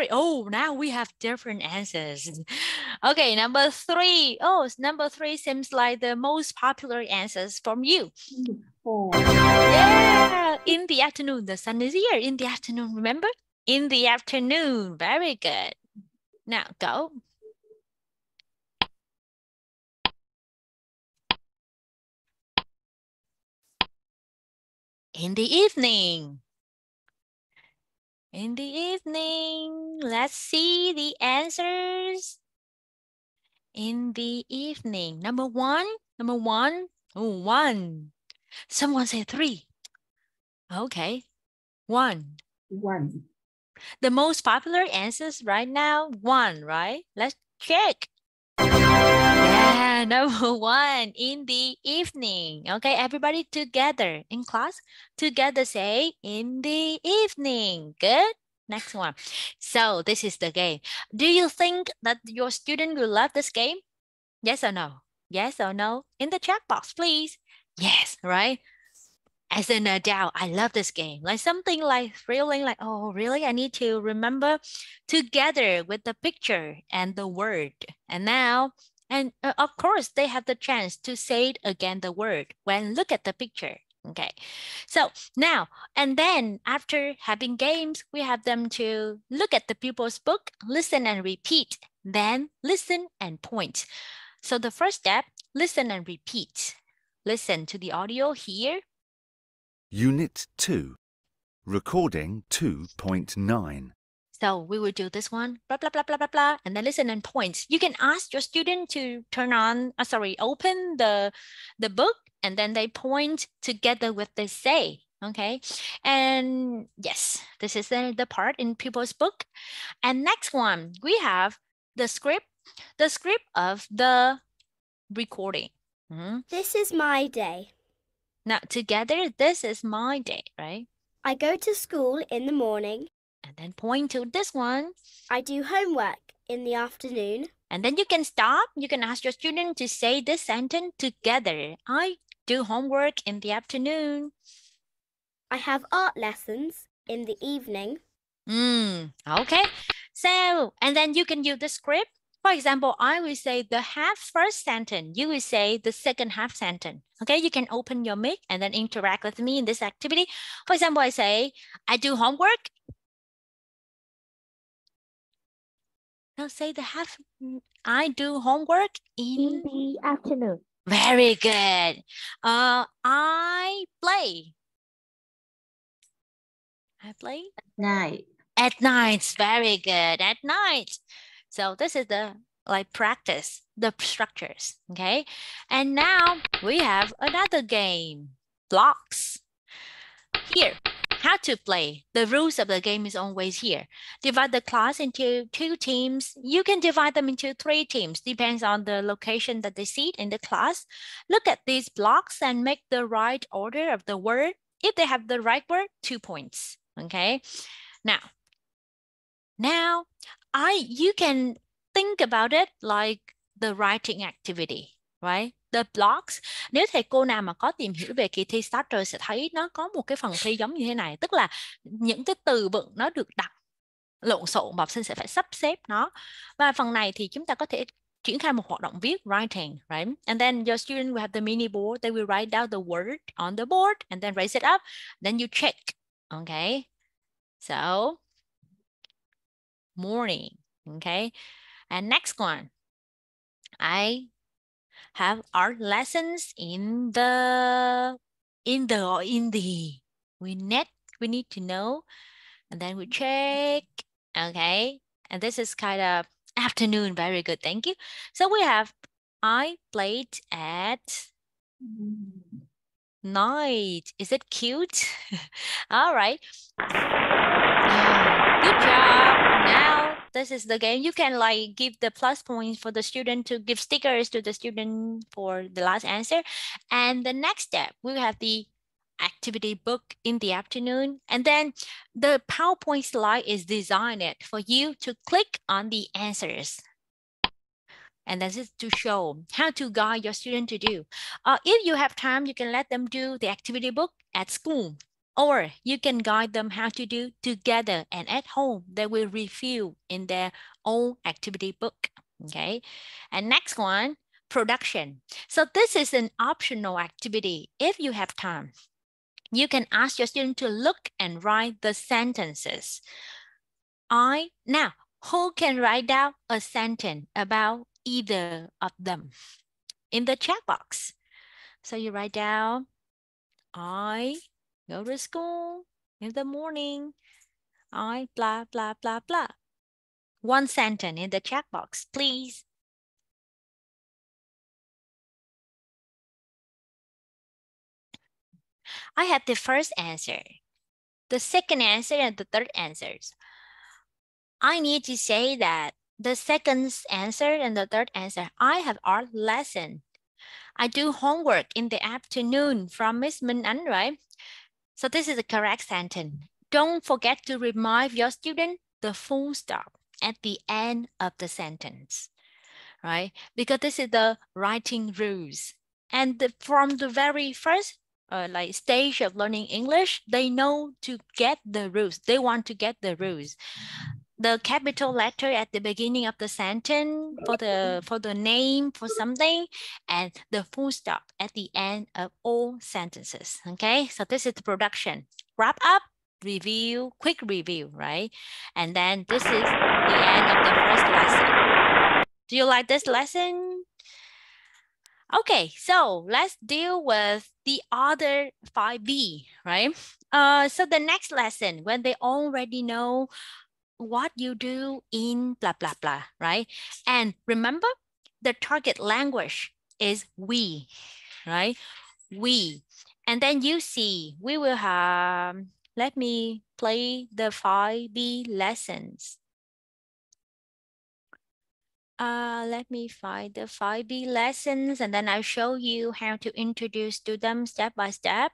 Oh, now we have different answers. Okay, number three. Oh, number three seems like the most popular answers from you. Four. Yeah, in the afternoon. The sun is here in the afternoon, remember? In the afternoon. Very good. Now go. in the evening. In the evening, let's see the answers. In the evening, number one, number one, one. Someone said three. Okay, one. One. The most popular answers right now, one, right? Let's check. Yeah, number one, in the evening. Okay, everybody together in class. Together say, in the evening. Good. Next one. So this is the game. Do you think that your student will love this game? Yes or no? Yes or no? In the chat box, please. Yes, right? as an adult, I love this game. Like something like thrilling, like, oh, really? I need to remember together with the picture and the word. And now, and uh, of course, they have the chance to say it again the word when look at the picture. Okay, so now, and then after having games, we have them to look at the pupil's book, listen and repeat, then listen and point. So the first step, listen and repeat. Listen to the audio here Unit 2, Recording 2.9. So we will do this one, blah, blah, blah, blah, blah, blah, and then listen and point. You can ask your student to turn on, uh, sorry, open the, the book, and then they point together with they say, okay? And yes, this is the, the part in people's book. And next one, we have the script, the script of the recording. Mm -hmm. This is my day. Now, together, this is my day, right? I go to school in the morning. And then point to this one. I do homework in the afternoon. And then you can stop. You can ask your student to say this sentence together. I do homework in the afternoon. I have art lessons in the evening. Mm, okay. So, and then you can use the script for example, I will say the half first sentence. You will say the second half sentence. Okay, you can open your mic and then interact with me in this activity. For example, I say, I do homework. Now say the half, I do homework in, in the afternoon. Very good. Uh, I play. I play? At night. At night, very good. At night. So this is the like practice, the structures, okay? And now we have another game, blocks. Here, how to play. The rules of the game is always here. Divide the class into two teams. You can divide them into three teams, depends on the location that they sit in the class. Look at these blocks and make the right order of the word. If they have the right word, two points, okay? Now, now I you can think about it like the writing activity, right? The blocks. Nếu thầy cô nào mà có tìm hiểu về kỳ thi starter sẽ thấy nó có một cái phần thi giống như thế này, tức là những cái từ vựng nó được đặt lộn xộn học sinh sẽ phải sắp xếp nó. Và phần này thì chúng ta có thể triển khai một hoạt động viết writing, right? And then your student will have the mini board. They will write down the word on the board and then raise it up. Then you check. Okay. So morning. Okay. And next one, I have art lessons in the in the in the. We need we need to know, and then we check. Okay, and this is kind of afternoon. Very good, thank you. So we have I played at night. Is it cute? All right. Good job. Now this is the game. You can like give the plus points for the student to give stickers to the student for the last answer. And the next step, we have the activity book in the afternoon. And then the PowerPoint slide is designed for you to click on the answers. And this is to show how to guide your student to do. Uh, if you have time, you can let them do the activity book at school or you can guide them how to do together and at home. They will review in their own activity book. Okay. And next one, production. So this is an optional activity if you have time. You can ask your student to look and write the sentences. I now who can write down a sentence about either of them in the chat box? So you write down I go to school in the morning. I blah, blah, blah, blah. One sentence in the checkbox, please. I have the first answer, the second answer, and the third answers. I need to say that the second answer and the third answer, I have art lesson. I do homework in the afternoon from Miss Min right? So this is the correct sentence. Don't forget to remind your student the full stop at the end of the sentence, right? Because this is the writing rules. And the, from the very first uh, like stage of learning English, they know to get the rules. They want to get the rules the capital letter at the beginning of the sentence for the for the name for something and the full stop at the end of all sentences okay so this is the production wrap up review quick review right and then this is the end of the first lesson do you like this lesson Okay, so let's deal with the other 5B, right? Uh, so the next lesson, when they already know what you do in blah, blah, blah, right? And remember, the target language is we, right? We. And then you see, we will have, let me play the 5B lessons. Uh, let me find the 5B lessons and then I'll show you how to introduce to them step by step.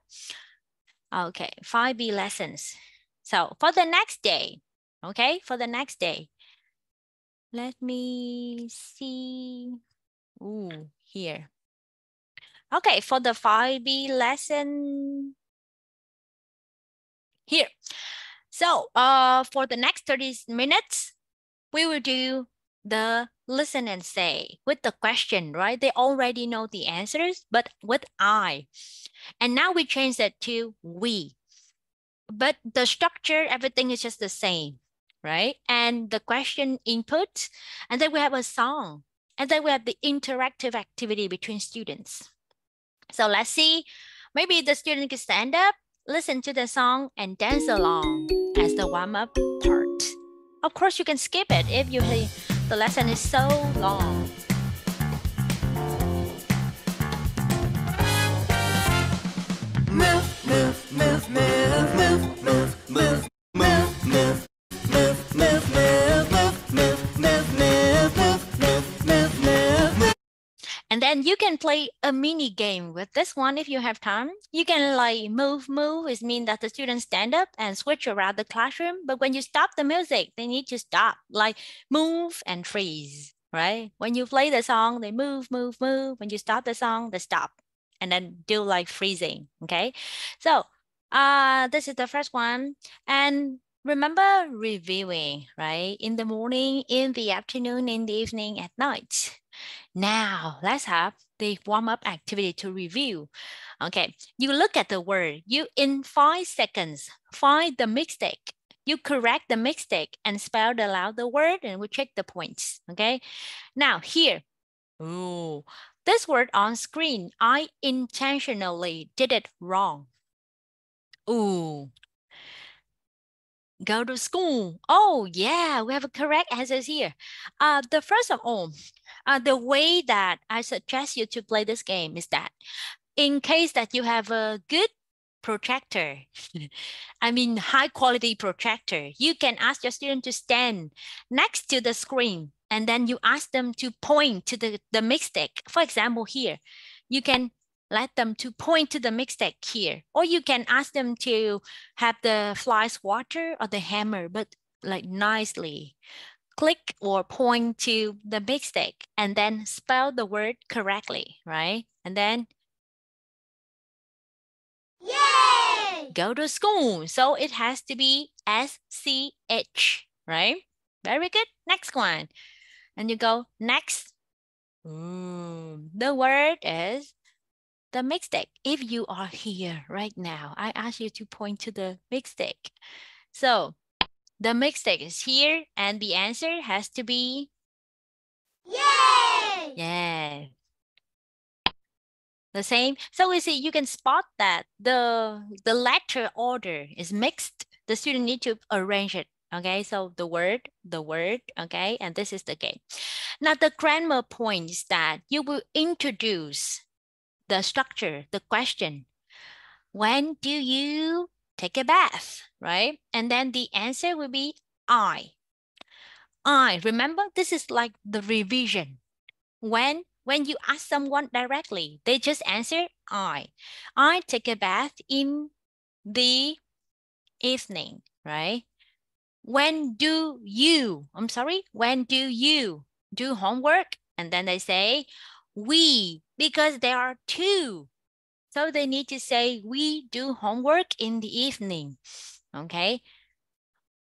Okay, 5B lessons. So for the next day, Okay, for the next day. Let me see. Ooh, here. Okay, for the 5B lesson. Here. So uh, for the next 30 minutes, we will do the listen and say with the question, right? They already know the answers, but with I. And now we change that to we. But the structure, everything is just the same right? And the question input, and then we have a song, and then we have the interactive activity between students. So let's see, maybe the student can stand up, listen to the song, and dance along as the warm-up part. Of course, you can skip it if you the lesson is so long. Move, move, move, move, move, move, move. And then you can play a mini game with this one if you have time. You can like move, move, it means that the students stand up and switch around the classroom. But when you stop the music, they need to stop, like move and freeze, right? When you play the song, they move, move, move. When you stop the song, they stop and then do like freezing, okay? So uh, this is the first one. And remember reviewing, right? In the morning, in the afternoon, in the evening, at night. Now, let's have the warm-up activity to review. Okay, you look at the word. You, in five seconds, find the mistake. You correct the mistake and spell aloud the word and we check the points, okay? Now, here, ooh, this word on screen, I intentionally did it wrong. Ooh, go to school. Oh, yeah, we have a correct answers here. Uh, the first of all, uh, the way that I suggest you to play this game is that in case that you have a good projector, I mean high quality projector, you can ask your student to stand next to the screen and then you ask them to point to the, the stick. For example, here, you can let them to point to the stick here, or you can ask them to have the fly swatter or the hammer, but like nicely click or point to the mistake and then spell the word correctly, right? And then Yay! Go to school. So it has to be S-C-H, right? Very good. Next one. And you go next. Ooh, the word is the mistake. If you are here right now, I ask you to point to the mistake. So the mistake is here and the answer has to be Yay! Yeah. The same. So we see you can spot that the the letter order is mixed. The student need to arrange it. Okay, so the word, the word, okay, and this is the game. Now the grammar point is that you will introduce the structure, the question. When do you take a bath, right? And then the answer will be I. I, remember, this is like the revision. When, when you ask someone directly, they just answer I. I take a bath in the evening, right? When do you, I'm sorry, when do you do homework? And then they say, we, because there are two so they need to say, we do homework in the evening, okay?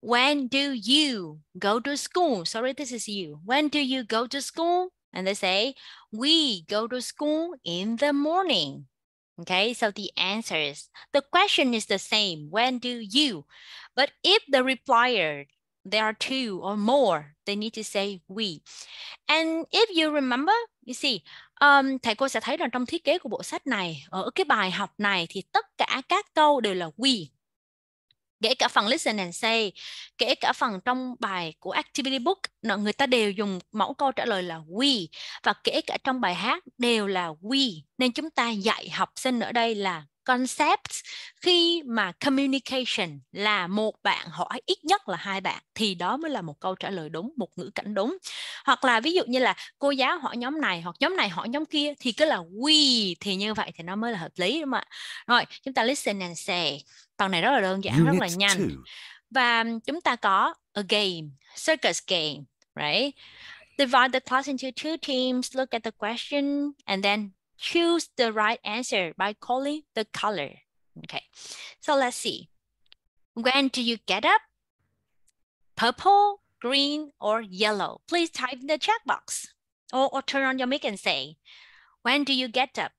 When do you go to school? Sorry, this is you. When do you go to school? And they say, we go to school in the morning. Okay, so the answers, the question is the same, when do you? But if the replier, there are two or more, they need to say we. And if you remember, you see, um, thầy cô sẽ thấy rằng trong thiết kế của bộ sách này ở cái bài học này thì tất cả các câu đều là we kể cả phần listen and say kể cả phần trong bài của activity book người ta đều dùng mẫu câu trả lời là we và kể cả trong bài hát đều là we nên chúng ta dạy học sinh ở đây là concept khi mà communication là một bạn hỏi ít nhất là hai bạn thì đó mới là một câu trả lời đúng một ngữ cảnh đúng hoặc là ví dụ như là cô giáo hỏi nhóm này hoặc nhóm này hỏi nhóm kia thì cứ là we thì như vậy thì nó mới là hợp lý đúng không ạ rồi chúng ta listen and say phần này rất là đơn giản Unit rất là nhanh và chúng ta có a game circus game right divide the class into two teams, look at the question, and then choose the right answer by calling the color. Okay, so let's see. When do you get up? Purple, green, or yellow? Please type in the checkbox or, or turn on your mic and say, when do you get up?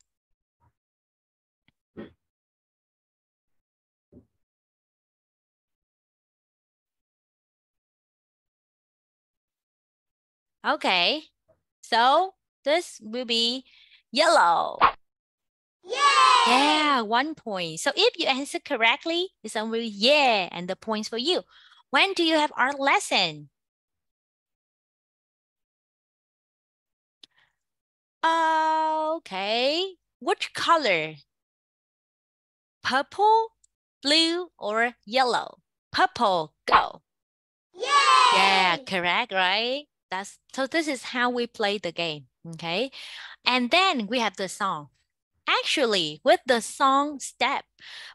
Okay, so this will be Yellow. Yay! Yeah, one point. So if you answer correctly, it's only yeah and the points for you. When do you have art lesson? Okay. Which color? Purple, blue, or yellow? Purple, go. Yay! Yeah, correct, right? That's so this is how we play the game. Okay. And then we have the song. Actually, with the song step.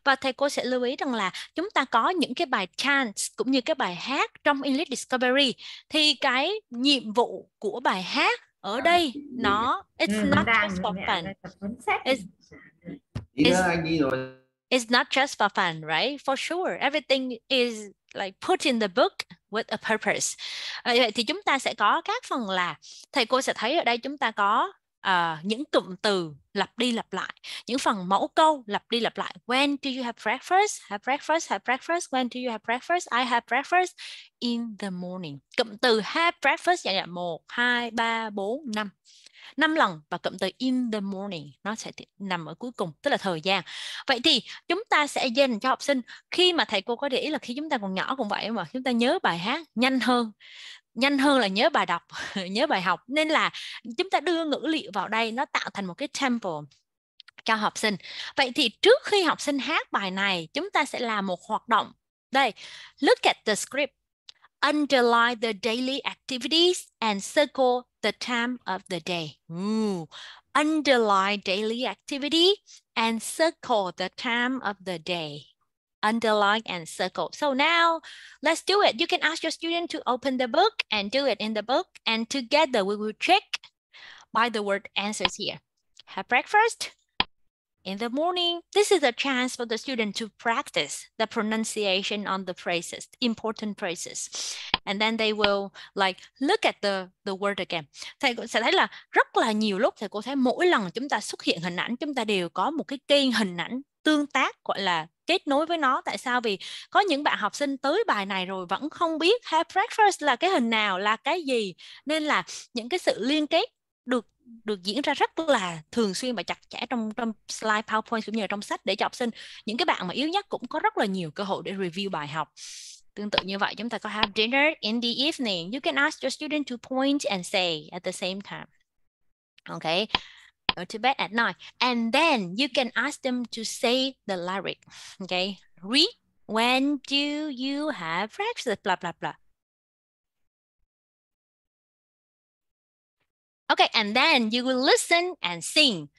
Và thầy cô sẽ lưu ý rằng là chúng ta có những cái bài chant cũng như cái bài hát trong English Discovery. Thì cái nhiệm vụ của bài hát ở ờ, đây nó it's ừ, not just for fun. It's, it's, it's not just for fun, right? For sure, everything is like put in the book with a purpose. Ờ, vậy thì chúng ta sẽ có các phần là thầy cô sẽ thấy ở đây chúng ta có uh, những cụm từ lặp đi lặp lại những phần mẫu câu lặp đi lặp lại when do you have breakfast have breakfast have breakfast when do you have breakfast I have breakfast in the morning cụm từ have breakfast dạng là một hai ba bốn năm năm lần và cụm từ in the morning nó sẽ nằm ở cuối cùng tức là thời gian vậy thì chúng ta sẽ dành cho học sinh khi mà thầy cô có để ý là khi chúng ta còn nhỏ cũng vậy mà chúng ta nhớ bài hát nhanh hơn nhanh hơn là nhớ bài đọc nhớ bài học nên là chúng ta đưa ngữ liệu vào đây nó tạo thành một cái temple cho học sinh vậy thì trước khi học sinh hát bài này chúng ta sẽ làm một hoạt động đây look at the script underline the daily activities and circle the time of the day Ooh. underline daily activity and circle the time of the day underline and circle. So now let's do it. You can ask your student to open the book and do it in the book. And together we will check by the word answers here. Have breakfast in the morning. This is a chance for the student to practice the pronunciation on the phrases, important phrases. And then they will like look at the the word again. Thầy cô sẽ thấy là rất là nhiều lúc thầy cô thấy mỗi lần chúng ta xuất hiện hình ảnh chúng ta đều có một cái kênh hình ảnh tương tác gọi là kết nối với nó tại sao vì có những bạn học sinh tới bài này rồi vẫn không biết have breakfast là cái hình nào là cái gì nên là những cái sự liên kết được được diễn ra rất là thường xuyên và chặt chẽ trong trong slide PowerPoint cũng như là trong sách để cho học sinh những cái bạn mà yếu nhất cũng có rất là nhiều cơ hội để review bài học Tương tự như vậy, chúng ta có have dinner in the evening. You can ask your student to point and say at the same time. Okay. Go to bed at night. And then you can ask them to say the lyric. Okay. Read. When do you have breakfast? Blah, blah, blah. Okay, and then you will listen and sing.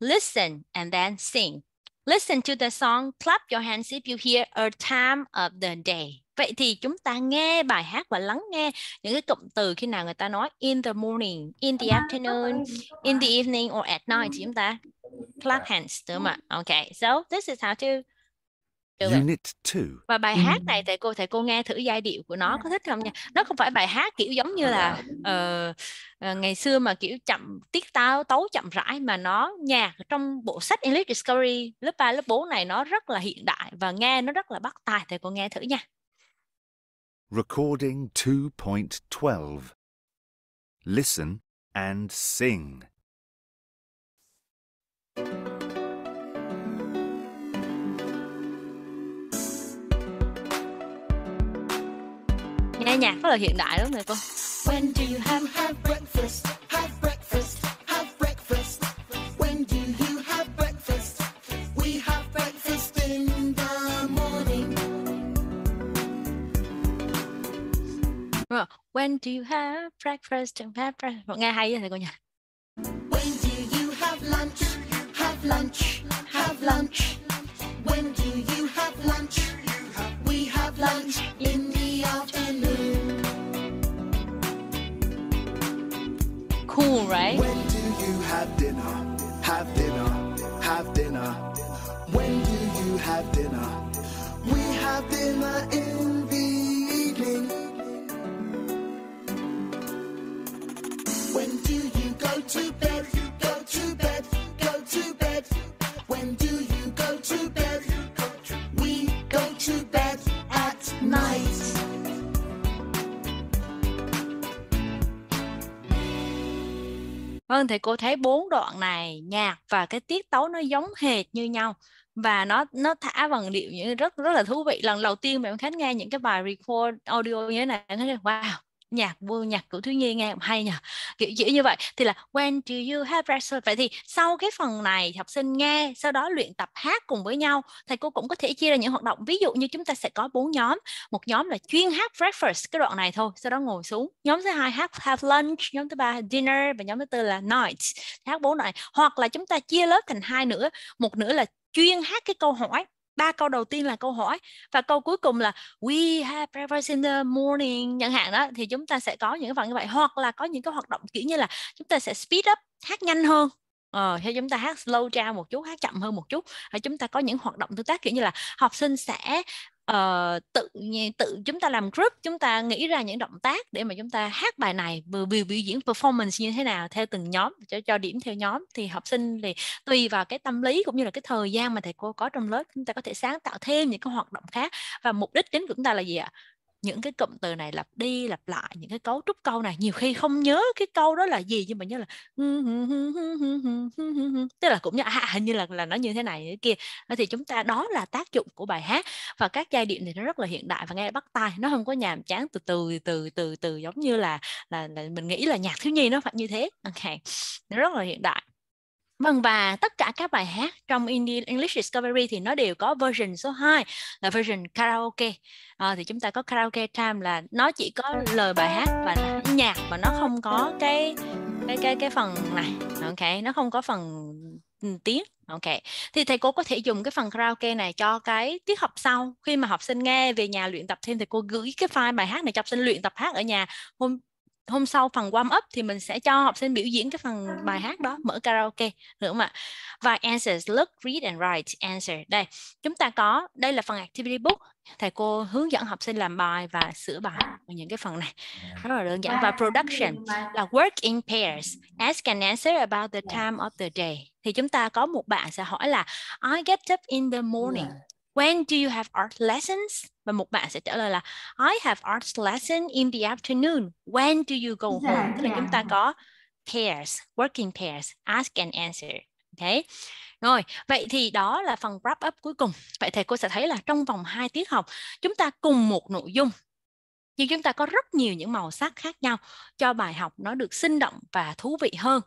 Listen and then sing. Listen to the song. Clap your hands if you hear a time of the day. Vậy thì chúng ta nghe bài hát và lắng nghe những cái cụm từ khi nào người ta nói in the morning, in the à, afternoon, in the evening or at night ừ. thì chúng ta clap hands đúng không ạ? Okay, so this is how to Unit 2. Và bài hát này thầy cô thầy cô nghe thử giai điệu của nó có thích không nha. Nó không phải bài hát kiểu giống như là uh, ngày xưa mà kiểu chậm tiết táo tấu chậm rãi mà nó nhạc trong bộ sách English Discovery lớp 3 lớp 4 này nó rất là hiện đại và nghe nó rất là bắt tai thầy cô nghe thử nha. Recording 2.12 Listen and sing. Nghe nhạc rất là hiện đại lắm này cô. When do you have, have breakfast? rồi when do you have breakfast have breakfast nghe hay vậy thầy cô nhỉ when do you have lunch have lunch have lunch when do you have lunch we have lunch in the afternoon cool right when do you have dinner have dinner have dinner when do you have dinner we have dinner in to bed? Vâng, thì cô thấy bốn đoạn này nhạc và cái tiết tấu nó giống hệt như nhau và nó nó thả bằng điệu như rất rất là thú vị lần đầu tiên mà em khánh nghe những cái bài record audio như thế này khánh wow nhạc vui nhạc của thiếu nhi nghe hay nhỉ kiểu kiểu như vậy thì là when do you have rehearsal vậy thì sau cái phần này học sinh nghe sau đó luyện tập hát cùng với nhau thầy cô cũng có thể chia ra những hoạt động ví dụ như chúng ta sẽ có bốn nhóm một nhóm là chuyên hát breakfast cái đoạn này thôi sau đó ngồi xuống nhóm thứ hai hát have lunch nhóm thứ ba dinner và nhóm thứ tư là night hát bốn đoạn hoặc là chúng ta chia lớp thành hai nữa một nữa là chuyên hát cái câu hỏi ba câu đầu tiên là câu hỏi và câu cuối cùng là we have breakfast in the morning chẳng hạn đó thì chúng ta sẽ có những phần như vậy hoặc là có những cái hoạt động kiểu như là chúng ta sẽ speed up hát nhanh hơn Ờ, thế chúng ta hát slow down một chút, hát chậm hơn một chút. Và chúng ta có những hoạt động tương tác kiểu như là học sinh sẽ uh, tự tự chúng ta làm group, chúng ta nghĩ ra những động tác để mà chúng ta hát bài này vừa biểu, biểu diễn performance như thế nào theo từng nhóm cho cho điểm theo nhóm thì học sinh thì tùy vào cái tâm lý cũng như là cái thời gian mà thầy cô có trong lớp chúng ta có thể sáng tạo thêm những cái hoạt động khác và mục đích chính của chúng ta là gì ạ? những cái cụm từ này lặp đi lặp lại những cái cấu trúc câu này nhiều khi không nhớ cái câu đó là gì nhưng mà nhớ là tức là cũng như à, hình như là là nó như thế này như thế kia ờ, thì chúng ta đó là tác dụng của bài hát và các giai điệu này nó rất là hiện đại và nghe bắt tai nó không có nhàm chán từ từ từ từ từ giống như là là, là mình nghĩ là nhạc thiếu nhi nó phải như thế ok nó rất là hiện đại Vâng và tất cả các bài hát trong Indian English Discovery thì nó đều có version số 2 là version karaoke. À, thì chúng ta có karaoke time là nó chỉ có lời bài hát và nhạc mà nó không có cái cái cái cái phần này. Ok, nó không có phần ừ, tiếng ok thì thầy cô có thể dùng cái phần karaoke này cho cái tiết học sau khi mà học sinh nghe về nhà luyện tập thêm thì cô gửi cái file bài hát này cho học sinh luyện tập hát ở nhà hôm hôm sau phần warm up thì mình sẽ cho học sinh biểu diễn cái phần bài hát đó mở karaoke nữa mà và answers look read and write answer đây chúng ta có đây là phần activity book thầy cô hướng dẫn học sinh làm bài và sửa bài những cái phần này rất là đơn giản và production là work in pairs ask and answer about the time of the day thì chúng ta có một bạn sẽ hỏi là I get up in the morning when do you have art lessons? Và một bạn sẽ trả lời là I have art lesson in the afternoon. When do you go dạ, home? Yeah, Tức là yeah. Dạ. chúng ta có pairs, working pairs, ask and answer. Okay. Rồi, vậy thì đó là phần wrap up cuối cùng. Vậy thầy cô sẽ thấy là trong vòng 2 tiết học, chúng ta cùng một nội dung nhưng chúng ta có rất nhiều những màu sắc khác nhau cho bài học nó được sinh động và thú vị hơn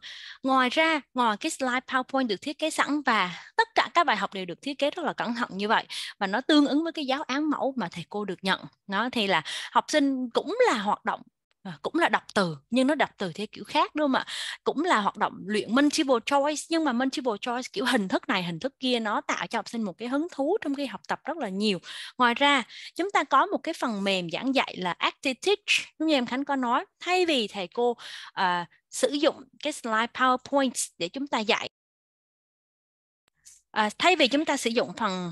ngoài ra ngoài cái slide powerpoint được thiết kế sẵn và tất cả các bài học đều được thiết kế rất là cẩn thận như vậy và nó tương ứng với cái giáo án mẫu mà thầy cô được nhận nó thì là học sinh cũng là hoạt động À, cũng là đọc từ nhưng nó đọc từ theo kiểu khác đúng không ạ cũng là hoạt động luyện multiple choice nhưng mà multiple choice kiểu hình thức này hình thức kia nó tạo cho học sinh một cái hứng thú trong khi học tập rất là nhiều ngoài ra chúng ta có một cái phần mềm giảng dạy là active teach đúng như em khánh có nói thay vì thầy cô à, sử dụng cái slide powerpoint để chúng ta dạy à, thay vì chúng ta sử dụng phần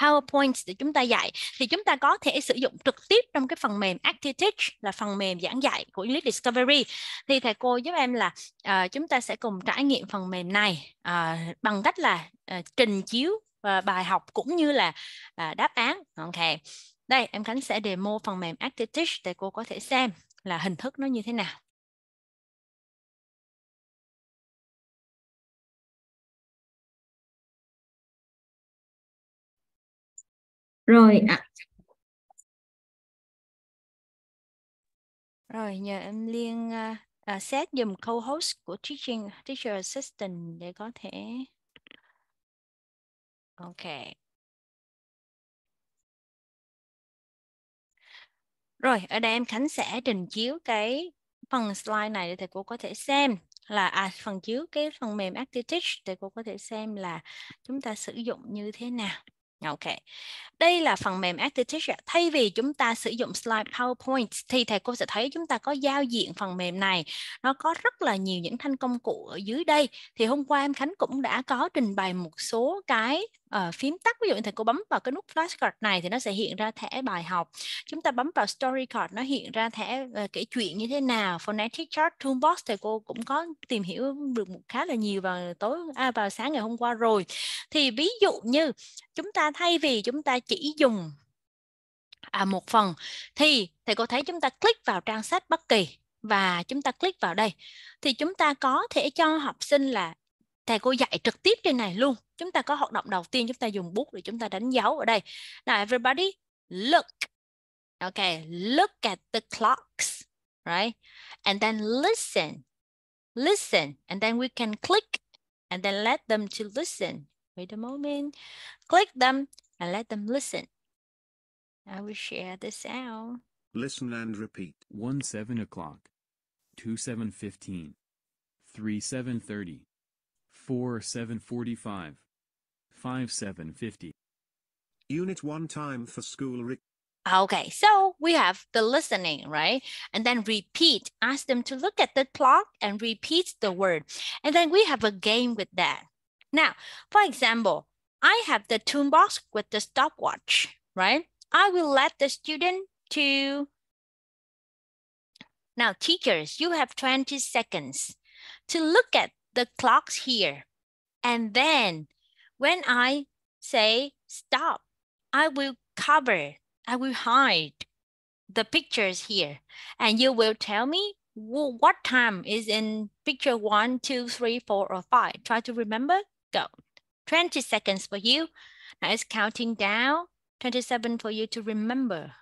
PowerPoint để chúng ta dạy thì chúng ta có thể sử dụng trực tiếp trong cái phần mềm ActiveTeach là phần mềm giảng dạy của English Discovery thì thầy cô giúp em là uh, chúng ta sẽ cùng trải nghiệm phần mềm này uh, bằng cách là uh, trình chiếu uh, bài học cũng như là uh, đáp án ok đây em Khánh sẽ demo phần mềm ActiveTeach để cô có thể xem là hình thức nó như thế nào rồi ạ à. rồi nhờ em liên uh, xét dùm câu host của teaching teacher assistant để có thể ok Rồi, ở đây em Khánh sẽ trình chiếu cái phần slide này để thầy cô có thể xem là à, phần chiếu cái phần mềm Active ActiveTeach để cô có thể xem là chúng ta sử dụng như thế nào. Ok. Đây là phần mềm ActiveTeacher. Thay vì chúng ta sử dụng slide PowerPoint thì thầy cô sẽ thấy chúng ta có giao diện phần mềm này. Nó có rất là nhiều những thanh công cụ ở dưới đây. Thì hôm qua em Khánh cũng đã có trình bày một số cái Ờ, phím tắt ví dụ như thầy cô bấm vào cái nút flashcard này thì nó sẽ hiện ra thẻ bài học chúng ta bấm vào story card nó hiện ra thẻ uh, kể chuyện như thế nào phonetic chart toolbox thầy cô cũng có tìm hiểu được một khá là nhiều vào tối à, vào sáng ngày hôm qua rồi thì ví dụ như chúng ta thay vì chúng ta chỉ dùng à, một phần thì thầy cô thấy chúng ta click vào trang sách bất kỳ và chúng ta click vào đây thì chúng ta có thể cho học sinh là thầy cô dạy trực tiếp trên này luôn chúng ta có hoạt động đầu tiên chúng ta dùng bút để chúng ta đánh dấu ở đây now everybody look okay look at the clocks right and then listen listen and then we can click and then let them to listen wait a moment click them and let them listen I will share this out listen and repeat 1 7 o'clock 2 7 15 3 7 30 4 745. 5 Unit 1 time for school. Okay, so we have the listening, right? And then repeat, ask them to look at the clock and repeat the word. And then we have a game with that. Now, for example, I have the toolbox with the stopwatch, right? I will let the student to, now teachers, you have 20 seconds to look at the clocks here. And then when I say stop, I will cover, I will hide the pictures here. And you will tell me what time is in picture one, two, three, four, or five. Try to remember, go. 20 seconds for you. Now it's counting down. 27 for you to remember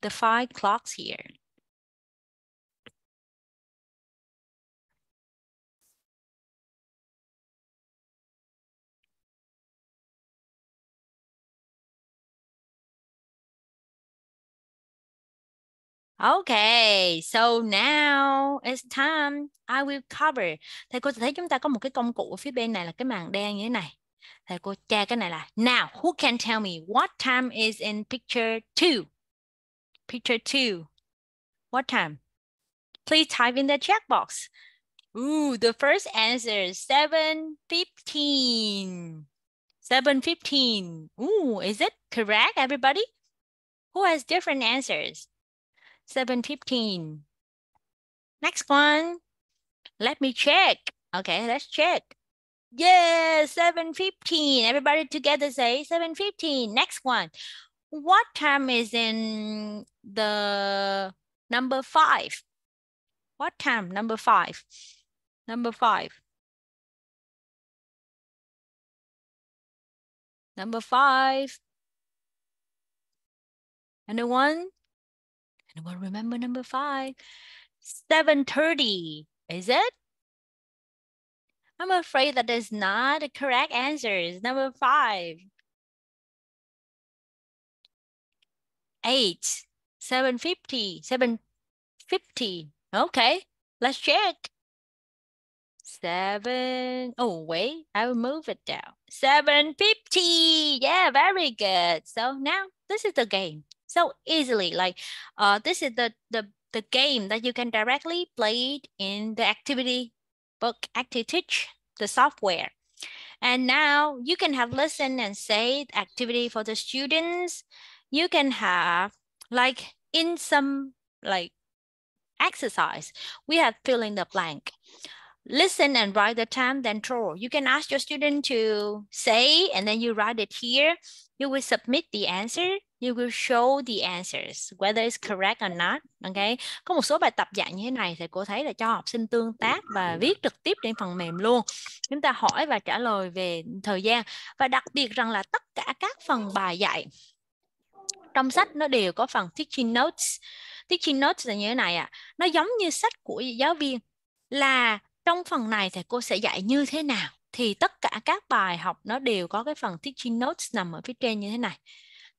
the five clocks here. Okay, so now it's time I will cover. Thầy cô sẽ thấy chúng ta có một cái công cụ ở phía bên này là cái màn đen như thế này. Thầy cô che cái này là Now, who can tell me what time is in picture 2? Picture 2. What time? Please type in the chat box. Ooh, the first answer is 7.15. 7.15. Ooh, is it correct, everybody? Who has different answers? 7.15. Next one. Let me check. Okay, let's check. Yes, 7.15. Everybody together say 7.15. Next one. What time is in the number five? What time? Number five. Number five. Number five. Anyone? And we'll remember number five, 7.30, is it? I'm afraid that is not the correct answer. It's number five. Eight, 750, 750. Okay, let's check. Seven, oh wait, I will move it down. 750, yeah, very good. So now this is the game so easily. Like uh, this is the, the, the game that you can directly play in the activity book activity the software. And now you can have listen and say activity for the students. You can have like in some like exercise, we have fill in the blank. Listen and write the time, then draw. You can ask your student to say, and then you write it here. You will submit the answer you will show the answers whether it's correct or not okay có một số bài tập dạng như thế này thì cô thấy là cho học sinh tương tác và viết trực tiếp trên phần mềm luôn chúng ta hỏi và trả lời về thời gian và đặc biệt rằng là tất cả các phần bài dạy trong sách nó đều có phần teaching notes teaching notes là như thế này ạ à. nó giống như sách của giáo viên là trong phần này thì cô sẽ dạy như thế nào thì tất cả các bài học nó đều có cái phần teaching notes nằm ở phía trên như thế này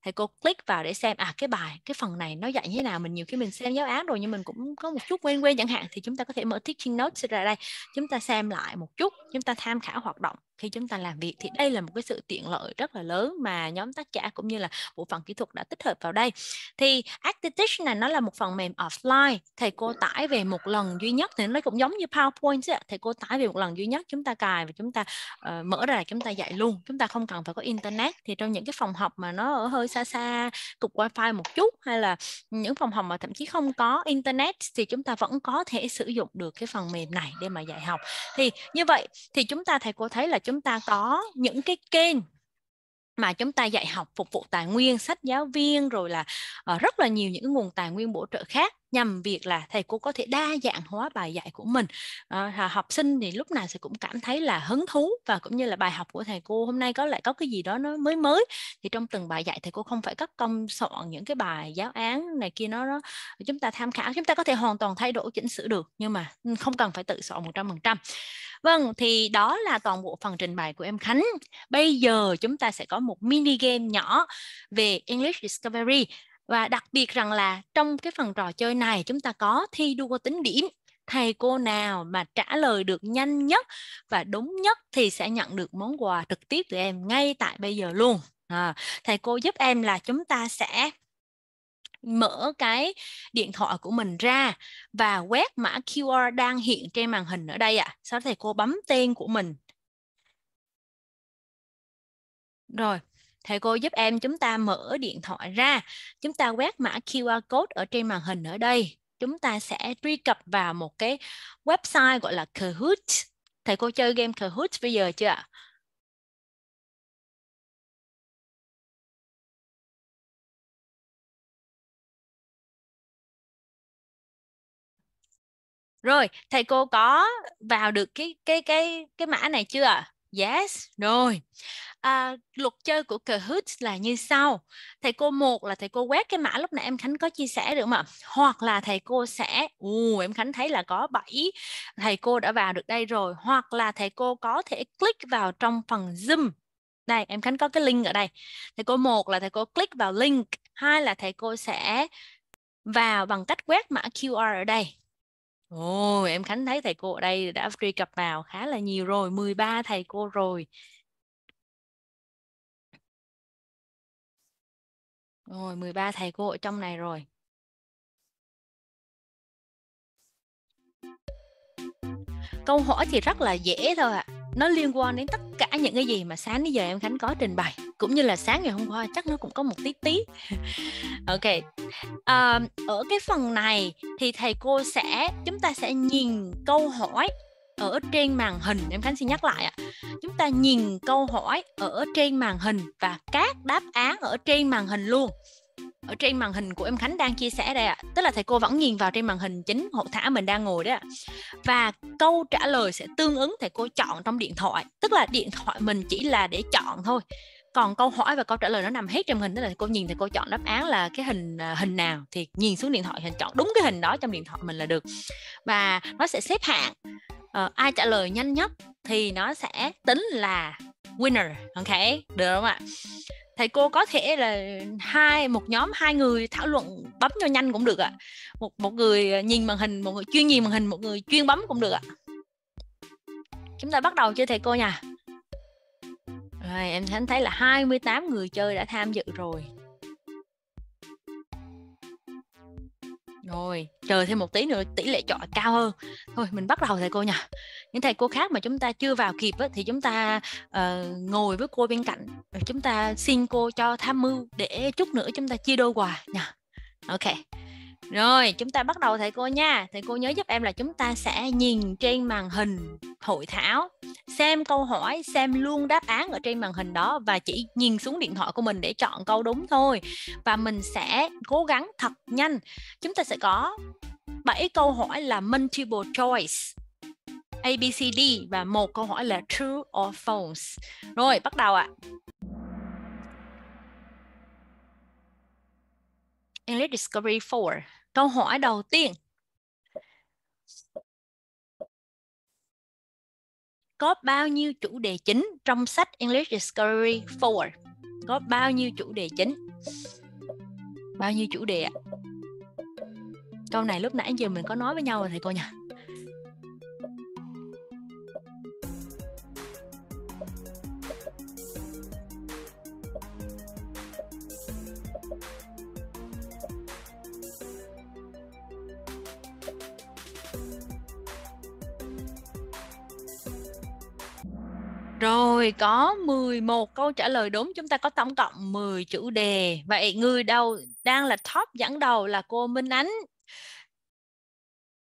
thì cô click vào để xem à cái bài cái phần này nó dạy như thế nào mình nhiều khi mình xem giáo án rồi nhưng mình cũng có một chút quen quen chẳng hạn thì chúng ta có thể mở teaching notes ra đây chúng ta xem lại một chút chúng ta tham khảo hoạt động khi chúng ta làm việc thì đây là một cái sự tiện lợi rất là lớn mà nhóm tác giả cũng như là bộ phận kỹ thuật đã tích hợp vào đây thì Actitish này nó là một phần mềm offline thầy cô tải về một lần duy nhất thì nó cũng giống như PowerPoint ấy. thầy cô tải về một lần duy nhất chúng ta cài và chúng ta uh, mở ra chúng ta dạy luôn chúng ta không cần phải có internet thì trong những cái phòng học mà nó ở hơi xa xa cục wifi một chút hay là những phòng học mà thậm chí không có internet thì chúng ta vẫn có thể sử dụng được cái phần mềm này để mà dạy học thì như vậy thì chúng ta thầy cô thấy là chúng ta có những cái kênh mà chúng ta dạy học phục vụ tài nguyên sách giáo viên rồi là uh, rất là nhiều những nguồn tài nguyên bổ trợ khác nhằm việc là thầy cô có thể đa dạng hóa bài dạy của mình à, học sinh thì lúc nào sẽ cũng cảm thấy là hứng thú và cũng như là bài học của thầy cô hôm nay có lại có cái gì đó nó mới mới thì trong từng bài dạy thầy cô không phải cất công soạn những cái bài giáo án này kia nó, nó chúng ta tham khảo chúng ta có thể hoàn toàn thay đổi chỉnh sửa được nhưng mà ừ, không cần phải tự soạn 100% Vâng, thì đó là toàn bộ phần trình bày của em Khánh. Bây giờ chúng ta sẽ có một mini game nhỏ về English Discovery và đặc biệt rằng là trong cái phần trò chơi này chúng ta có thi đua tính điểm thầy cô nào mà trả lời được nhanh nhất và đúng nhất thì sẽ nhận được món quà trực tiếp từ em ngay tại bây giờ luôn à, thầy cô giúp em là chúng ta sẽ mở cái điện thoại của mình ra và quét mã QR đang hiện trên màn hình ở đây ạ. À. Sau đó thầy cô bấm tên của mình. Rồi, thầy cô giúp em chúng ta mở điện thoại ra chúng ta quét mã QR code ở trên màn hình ở đây chúng ta sẽ truy cập vào một cái website gọi là Kahoot thầy cô chơi game Kahoot bây giờ chưa ạ Rồi, thầy cô có vào được cái cái cái cái mã này chưa ạ? Yes, rồi. À, luật chơi của Kahoot là như sau. Thầy cô một là thầy cô quét cái mã lúc nãy em Khánh có chia sẻ được mà. Hoặc là thầy cô sẽ, ù, em Khánh thấy là có 7 thầy cô đã vào được đây rồi. Hoặc là thầy cô có thể click vào trong phần Zoom. Đây, em Khánh có cái link ở đây. Thầy cô một là thầy cô click vào link. Hai là thầy cô sẽ vào bằng cách quét mã QR ở đây Ồ, em Khánh thấy thầy cô ở đây đã truy cập vào khá là nhiều rồi, 13 thầy cô rồi. Rồi, 13 thầy cô ở trong này rồi. Câu hỏi thì rất là dễ thôi ạ. À nó liên quan đến tất cả những cái gì mà sáng đến giờ em khánh có trình bày cũng như là sáng ngày hôm qua chắc nó cũng có một tí tí ok à, ở cái phần này thì thầy cô sẽ chúng ta sẽ nhìn câu hỏi ở trên màn hình em khánh xin nhắc lại ạ chúng ta nhìn câu hỏi ở trên màn hình và các đáp án ở trên màn hình luôn ở trên màn hình của em Khánh đang chia sẻ đây ạ. Tức là thầy cô vẫn nhìn vào trên màn hình chính hội thả mình đang ngồi đấy ạ. Và câu trả lời sẽ tương ứng thầy cô chọn trong điện thoại. Tức là điện thoại mình chỉ là để chọn thôi. Còn câu hỏi và câu trả lời nó nằm hết trong hình tức là thầy cô nhìn thầy cô chọn đáp án là cái hình à, hình nào thì nhìn xuống điện thoại hình chọn đúng cái hình đó trong điện thoại mình là được. Và nó sẽ xếp hạng uh, ai trả lời nhanh nhất thì nó sẽ tính là winner ok được không ạ thầy cô có thể là hai một nhóm hai người thảo luận bấm cho nhanh cũng được ạ à. một một người nhìn màn hình một người chuyên nhìn màn hình một người chuyên bấm cũng được ạ à. chúng ta bắt đầu chơi thầy cô nha rồi em thấy là 28 người chơi đã tham dự rồi rồi chờ thêm một tí nữa tỷ lệ chọn cao hơn thôi mình bắt đầu thầy cô nha những thầy cô khác mà chúng ta chưa vào kịp á, thì chúng ta uh, ngồi với cô bên cạnh chúng ta xin cô cho tham mưu để chút nữa chúng ta chia đôi quà nha ok rồi, chúng ta bắt đầu thầy cô nha. Thầy cô nhớ giúp em là chúng ta sẽ nhìn trên màn hình hội thảo, xem câu hỏi, xem luôn đáp án ở trên màn hình đó và chỉ nhìn xuống điện thoại của mình để chọn câu đúng thôi. Và mình sẽ cố gắng thật nhanh. Chúng ta sẽ có 7 câu hỏi là multiple choice. A B C D và một câu hỏi là true or false. Rồi, bắt đầu ạ. À. English Discovery 4, câu hỏi đầu tiên. Có bao nhiêu chủ đề chính trong sách English Discovery 4? Có bao nhiêu chủ đề chính? Bao nhiêu chủ đề ạ? Câu này lúc nãy giờ mình có nói với nhau rồi thầy cô nhỉ? Rồi có 11 câu trả lời đúng, chúng ta có tổng cộng 10 chủ đề. Vậy người đầu đang là top dẫn đầu là cô Minh Ánh.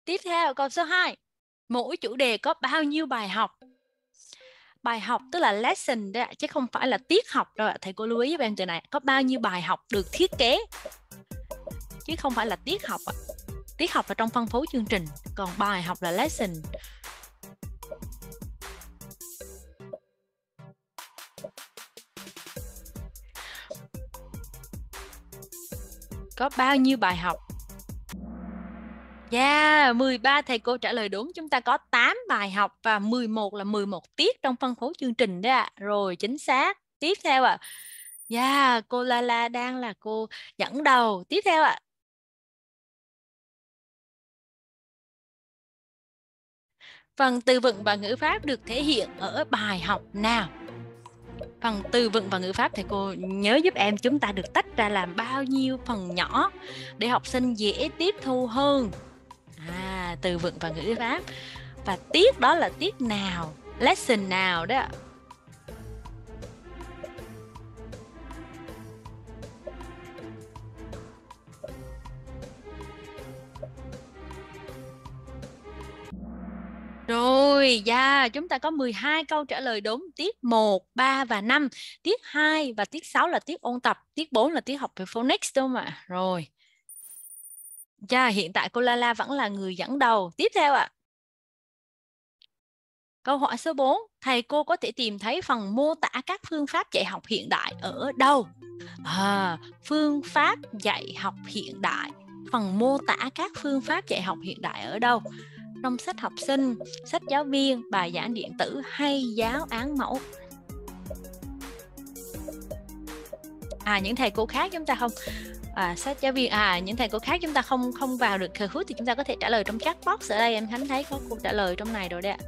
Tiếp theo câu số 2. Mỗi chủ đề có bao nhiêu bài học? Bài học tức là lesson đấy ạ, chứ không phải là tiết học đâu ạ. Thầy cô lưu ý với bạn từ này, có bao nhiêu bài học được thiết kế? Chứ không phải là tiết học ạ. Tiết học là trong phân phối chương trình, còn bài học là lesson có bao nhiêu bài học? Yeah, dạ, 13 thầy cô trả lời đúng. Chúng ta có 8 bài học và 11 là 11 tiết trong phân phối chương trình đấy ạ. À. Rồi, chính xác. Tiếp theo ạ. À. Dạ, yeah, cô La đang là cô dẫn đầu. Tiếp theo ạ. À. Phần từ vựng và ngữ pháp được thể hiện ở bài học nào? phần từ vựng và ngữ pháp thầy cô nhớ giúp em chúng ta được tách ra làm bao nhiêu phần nhỏ để học sinh dễ tiếp thu hơn à từ vựng và ngữ pháp và tiết đó là tiết nào lesson nào đó Rồi, dạ, yeah. chúng ta có 12 câu trả lời đúng tiết 1, 3 và 5. Tiết 2 và tiết 6 là tiết ôn tập, tiết 4 là tiết học về phonics đúng không ạ? Rồi. Dạ, yeah, hiện tại cô Lala vẫn là người dẫn đầu. Tiếp theo ạ. Câu hỏi số 4, thầy cô có thể tìm thấy phần mô tả các phương pháp dạy học hiện đại ở đâu? À, phương pháp dạy học hiện đại, phần mô tả các phương pháp dạy học hiện đại ở đâu? trong sách học sinh, sách giáo viên, bài giảng điện tử hay giáo án mẫu. À những thầy cô khác chúng ta không à, sách giáo viên à những thầy cô khác chúng ta không không vào được Kahoot thì chúng ta có thể trả lời trong chat box ở đây em Khánh thấy có câu trả lời trong này rồi đấy ạ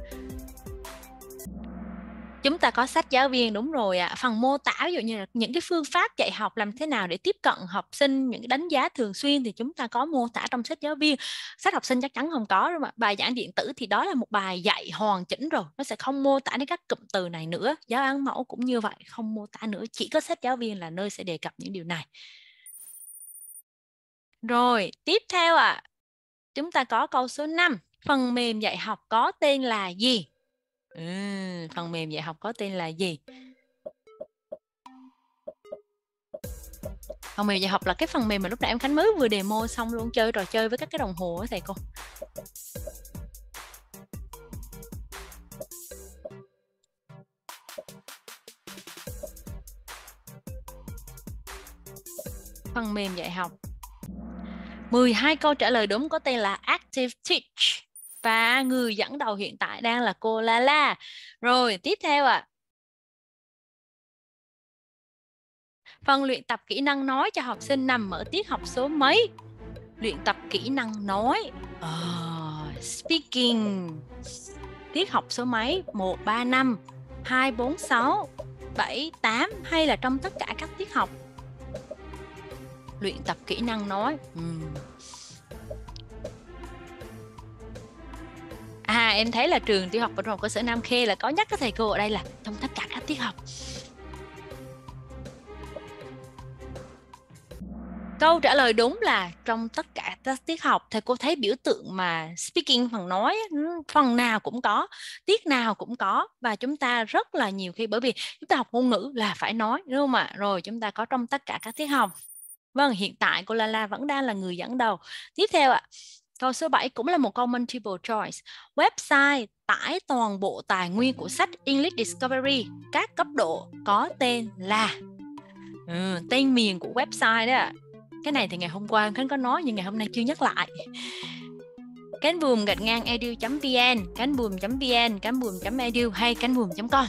chúng ta có sách giáo viên đúng rồi ạ à. phần mô tả ví dụ như là những cái phương pháp dạy học làm thế nào để tiếp cận học sinh những cái đánh giá thường xuyên thì chúng ta có mô tả trong sách giáo viên sách học sinh chắc chắn không có rồi mà bài giảng điện tử thì đó là một bài dạy hoàn chỉnh rồi nó sẽ không mô tả đến các cụm từ này nữa giáo án mẫu cũng như vậy không mô tả nữa chỉ có sách giáo viên là nơi sẽ đề cập những điều này rồi tiếp theo ạ à, chúng ta có câu số 5 phần mềm dạy học có tên là gì Ừm, phần mềm dạy học có tên là gì? Phần mềm dạy học là cái phần mềm mà lúc nãy em Khánh mới vừa demo xong luôn chơi trò chơi với các cái đồng hồ á thầy cô. Phần mềm dạy học 12 câu trả lời đúng có tên là Active Teach và người dẫn đầu hiện tại đang là cô La La. Rồi tiếp theo ạ. À. Phần luyện tập kỹ năng nói cho học sinh nằm ở tiết học số mấy? Luyện tập kỹ năng nói. Oh, speaking. Tiết học số mấy? 135, 246, 78 hay là trong tất cả các tiết học? Luyện tập kỹ năng nói. Uhm. à em thấy là trường tiểu học và trung học cơ sở Nam Khê là có nhắc các thầy cô ở đây là trong tất cả các tiết học Câu trả lời đúng là trong tất cả các tiết học thầy cô thấy biểu tượng mà speaking phần nói phần nào cũng có, tiết nào cũng có và chúng ta rất là nhiều khi bởi vì chúng ta học ngôn ngữ là phải nói đúng không ạ? Rồi chúng ta có trong tất cả các tiết học. Vâng, hiện tại cô Lala vẫn đang là người dẫn đầu. Tiếp theo ạ, Câu số 7 cũng là một câu multiple choice. Website tải toàn bộ tài nguyên của sách English Discovery các cấp độ có tên là ừ, tên miền của website đó. Cái này thì ngày hôm qua Khánh có nói nhưng ngày hôm nay chưa nhắc lại cánh buồm gạch ngang edu.vn cánh buồm.vn cánh buồm.edu hay cánh buồm.com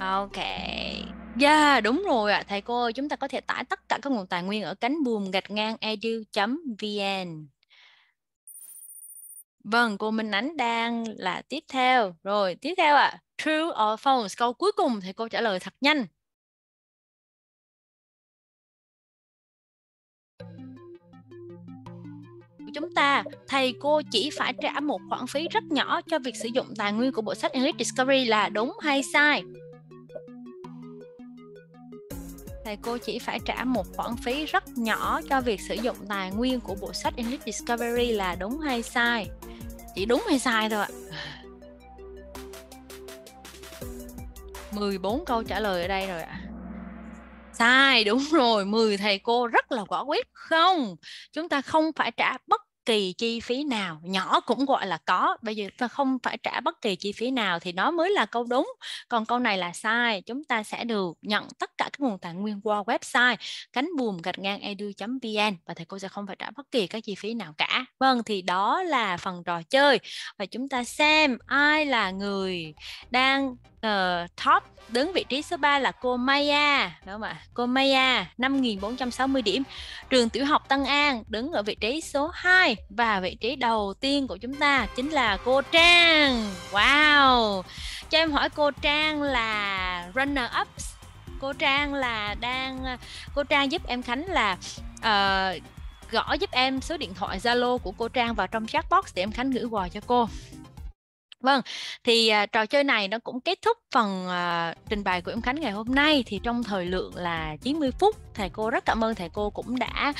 Ok. Yeah, dạ, đúng rồi ạ. À. Thầy cô, chúng ta có thể tải tất cả các nguồn tài nguyên ở cánh buồm gạch ngang edu.vn. Vâng, cô Minh Ánh đang là tiếp theo. Rồi, tiếp theo ạ. À. True or false? Câu cuối cùng thầy cô trả lời thật nhanh. chúng ta, thầy cô chỉ phải trả một khoản phí rất nhỏ cho việc sử dụng tài nguyên của bộ sách English Discovery là đúng hay sai? thầy cô chỉ phải trả một khoản phí rất nhỏ cho việc sử dụng tài nguyên của bộ sách English Discovery là đúng hay sai chỉ đúng hay sai thôi ạ 14 câu trả lời ở đây rồi ạ sai đúng rồi 10 thầy cô rất là quả quyết không chúng ta không phải trả bất kỳ chi phí nào nhỏ cũng gọi là có bây giờ ta không phải trả bất kỳ chi phí nào thì nó mới là câu đúng còn câu này là sai chúng ta sẽ được nhận tất cả các nguồn tài nguyên qua website cánh buồm gạch ngang edu.vn và thầy cô sẽ không phải trả bất kỳ các chi phí nào cả vâng thì đó là phần trò chơi và chúng ta xem ai là người đang uh, top đứng vị trí số 3 là cô Maya đó mà Cô Maya 5460 điểm. Trường tiểu học Tân An đứng ở vị trí số 2 và vị trí đầu tiên của chúng ta chính là cô Trang. Wow. Cho em hỏi cô Trang là runner up. Cô Trang là đang cô Trang giúp em Khánh là uh, gõ giúp em số điện thoại Zalo của cô Trang vào trong chat box để em Khánh gửi quà cho cô. Vâng, thì à, trò chơi này nó cũng kết thúc phần à, trình bày của em Khánh ngày hôm nay thì trong thời lượng là 90 phút. Thầy cô rất cảm ơn thầy cô cũng đã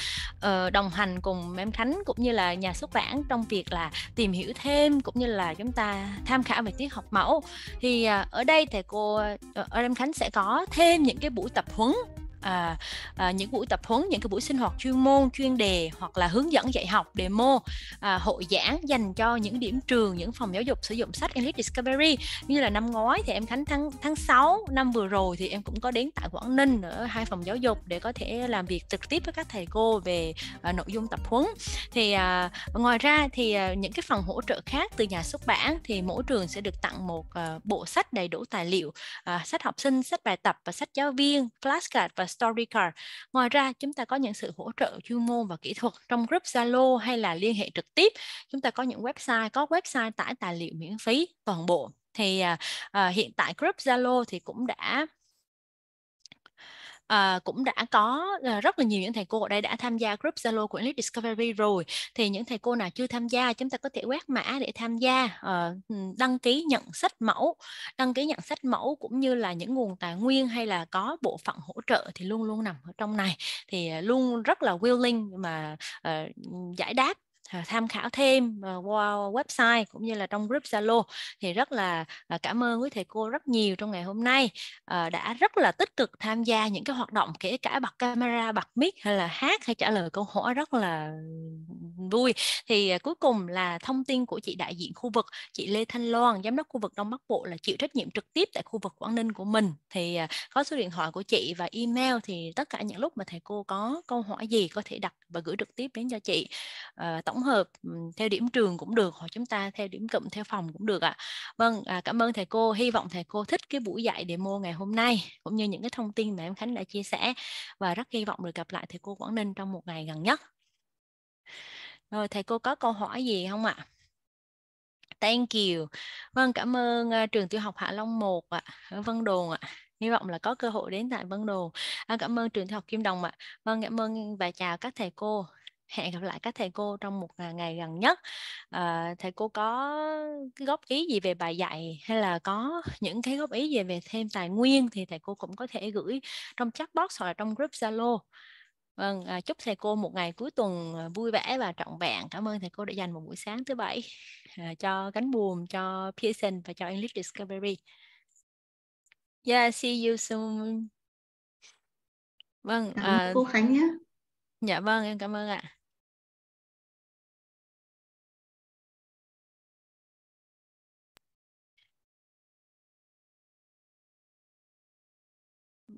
uh, đồng hành cùng em Khánh cũng như là nhà xuất bản trong việc là tìm hiểu thêm cũng như là chúng ta tham khảo về tiết học mẫu. Thì à, ở đây thầy cô ở ờ, em Khánh sẽ có thêm những cái buổi tập huấn à, à, những buổi tập huấn những cái buổi sinh hoạt chuyên môn chuyên đề hoặc là hướng dẫn dạy học demo à, hội giảng dành cho những điểm trường những phòng giáo dục sử dụng sách English Discovery như là năm ngoái thì em Khánh tháng tháng 6 năm vừa rồi thì em cũng có đến tại Quảng Ninh ở hai phòng giáo dục để có thể làm việc trực tiếp với các thầy cô về à, nội dung tập huấn thì à, ngoài ra thì à, những cái phần hỗ trợ khác từ nhà xuất bản thì mỗi trường sẽ được tặng một à, bộ sách đầy đủ tài liệu à, sách học sinh sách bài tập và sách giáo viên flashcard và story card ngoài ra chúng ta có những sự hỗ trợ chuyên môn và kỹ thuật trong group zalo hay là liên hệ trực tiếp chúng ta có những website có website tải tài liệu miễn phí toàn bộ thì uh, hiện tại group zalo thì cũng đã uh, cũng đã có uh, rất là nhiều những thầy cô ở đây đã tham gia group Zalo của Elite Discovery rồi thì những thầy cô nào chưa tham gia chúng ta có thể quét mã để tham gia uh, đăng ký nhận sách mẫu đăng ký nhận sách mẫu cũng như là những nguồn tài nguyên hay là có bộ phận hỗ trợ thì luôn luôn nằm ở trong này thì luôn rất là willing mà uh, giải đáp tham khảo thêm ờ, qua website cũng như là trong group Zalo thì rất là ờ, cảm ơn quý thầy cô rất nhiều trong ngày hôm nay ờ, đã rất là tích cực tham gia những cái hoạt động kể cả bật camera bật mic hay là hát hay trả lời câu hỏi rất là vui thì cuối cùng là thông tin của chị đại diện khu vực chị Lê Thanh Loan giám đốc khu vực Đông Bắc Bộ là chịu trách nhiệm trực tiếp tại khu vực Quảng Ninh của mình thì có số điện thoại của chị và email thì tất cả những lúc mà thầy cô có câu hỏi gì có thể đặt và gửi trực tiếp đến cho chị tổng tổng hợp theo điểm trường cũng được hoặc chúng ta theo điểm cụm theo phòng cũng được ạ. À. Vâng, à, cảm ơn thầy cô. Hy vọng thầy cô thích cái buổi dạy demo ngày hôm nay cũng như những cái thông tin mà em Khánh đã chia sẻ và rất hy vọng được gặp lại thầy cô Quảng Ninh trong một ngày gần nhất. Rồi thầy cô có câu hỏi gì không ạ? À? Thank you. Vâng, cảm ơn uh, trường tiểu học Hạ Long 1 ạ, à, Vân Đồn ạ. À. Hy vọng là có cơ hội đến tại Vân Đồn. À, cảm ơn trường tiểu học Kim Đồng ạ. À. Vâng, cảm ơn và chào các thầy cô hẹn gặp lại các thầy cô trong một à, ngày gần nhất à, thầy cô có góp ý gì về bài dạy hay là có những cái góp ý gì về thêm tài nguyên thì thầy cô cũng có thể gửi trong chat box hoặc là trong group zalo vâng à, chúc thầy cô một ngày cuối tuần à, vui vẻ và trọn vẹn cảm ơn thầy cô đã dành một buổi sáng thứ bảy à, cho cánh buồm cho Pearson và cho English Discovery yeah see you soon vâng cảm ơn à, cô Khánh nhé dạ vâng em cảm ơn ạ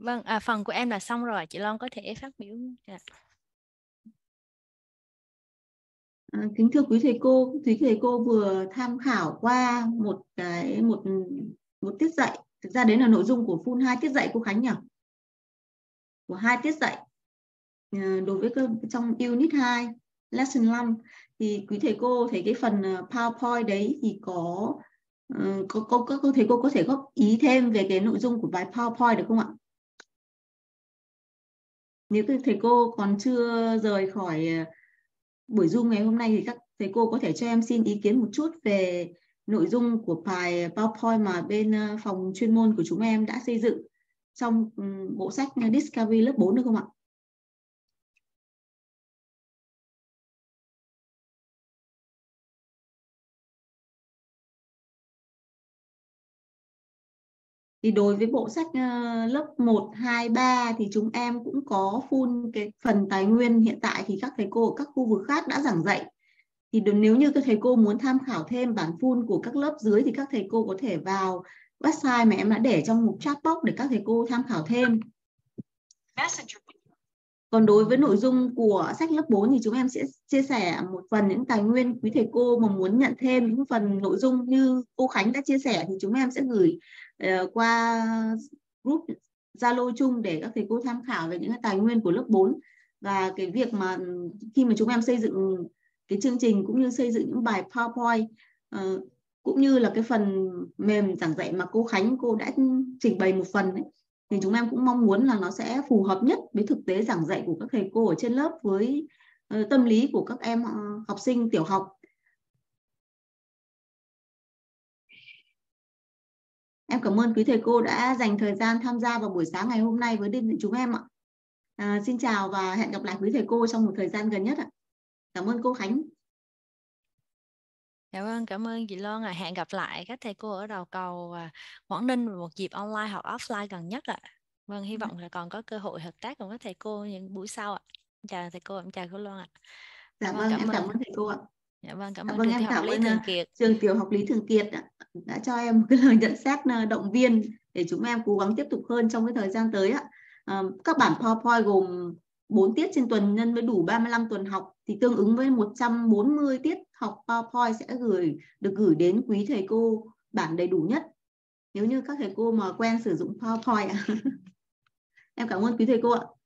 vâng à, phần của em là xong rồi chị Loan có thể phát biểu à. À, kính thưa quý thầy cô thì thầy cô vừa tham khảo qua một cái một một tiết dạy thực ra đấy là nội dung của phun hai tiết dạy cô Khánh nhỉ của hai tiết dạy ờ, đối với cơ, trong unit 2 lesson 5 thì quý thầy cô thấy cái phần ờ, PowerPoint đấy thì ờ, có có có có thầy cô có thể góp ý thêm về cái nội dung của bài PowerPoint được không ạ? nếu thầy cô còn chưa rời khỏi à, buổi Zoom ngày hôm nay thì các thầy cô có thể cho em xin ý kiến một chút về nội dung của bài PowerPoint mà bên à, phòng chuyên môn của chúng em đã xây dựng trong bộ sách Discovery lớp 4 được không ạ? thì đối với bộ sách ờ, lớp 1, 2, 3 thì chúng em cũng có full cái phần tài nguyên hiện tại thì các thầy cô ở các khu vực khác đã giảng dạy thì nếu như các thầy cô muốn tham khảo thêm bản full của các lớp dưới thì các thầy cô có thể vào website mà em đã để trong mục chat box để các thầy cô tham khảo thêm. Còn đối với nội dung của sách lớp 4 thì chúng em sẽ chia sẻ một phần những tài nguyên quý thầy cô mà muốn nhận thêm những phần nội dung như cô Khánh đã chia sẻ thì chúng em sẽ gửi Ờ, qua group Zalo chung để các thầy cô tham khảo về những cái tài nguyên của lớp 4 và cái việc mà khi mà chúng em xây dựng cái chương trình cũng như xây dựng những bài PowerPoint ờ, cũng như là cái phần mềm giảng dạy mà cô Khánh cô đã trình bày một phần ấy, thì chúng em cũng mong muốn là nó sẽ phù hợp nhất với thực tế giảng dạy của các thầy cô ở trên lớp với ờ, tâm lý của các em học sinh tiểu học Em cảm ơn quý thầy cô đã dành thời gian tham gia vào buổi sáng ngày hôm nay với đêm chúng em ạ. À, xin chào và hẹn gặp lại quý thầy cô trong một thời gian gần nhất ạ. Cảm ơn cô Khánh. Cảm dạ ơn, vâng, cảm ơn chị Loan. À. Hẹn gặp lại các thầy cô ở đầu cầu à, Quảng Ninh một dịp online hoặc offline gần nhất ạ. Vâng, hy ừ. vọng là còn có cơ hội hợp tác cùng các thầy cô những buổi sau ạ. Chào thầy cô, em chào cô Loan ạ. À. Dạ vâng, vâng em cảm ơn thầy cô ạ. Dạ vâng, cảm dạ ơn, vâng, em cảm ơn Thường à, Kiệt. trường tiểu học Lý Thường Kiệt đã, cho em một cái lời nhận xét à, động viên để chúng em cố gắng tiếp tục hơn trong cái thời gian tới ạ. À, các bản PowerPoint gồm 4 tiết trên tuần nhân với đủ 35 tuần học thì tương ứng với 140 tiết học PowerPoint sẽ gửi được gửi đến quý thầy cô bản đầy đủ nhất. Nếu như các thầy cô mà quen sử dụng PowerPoint ạ. em cảm ơn quý thầy cô ạ.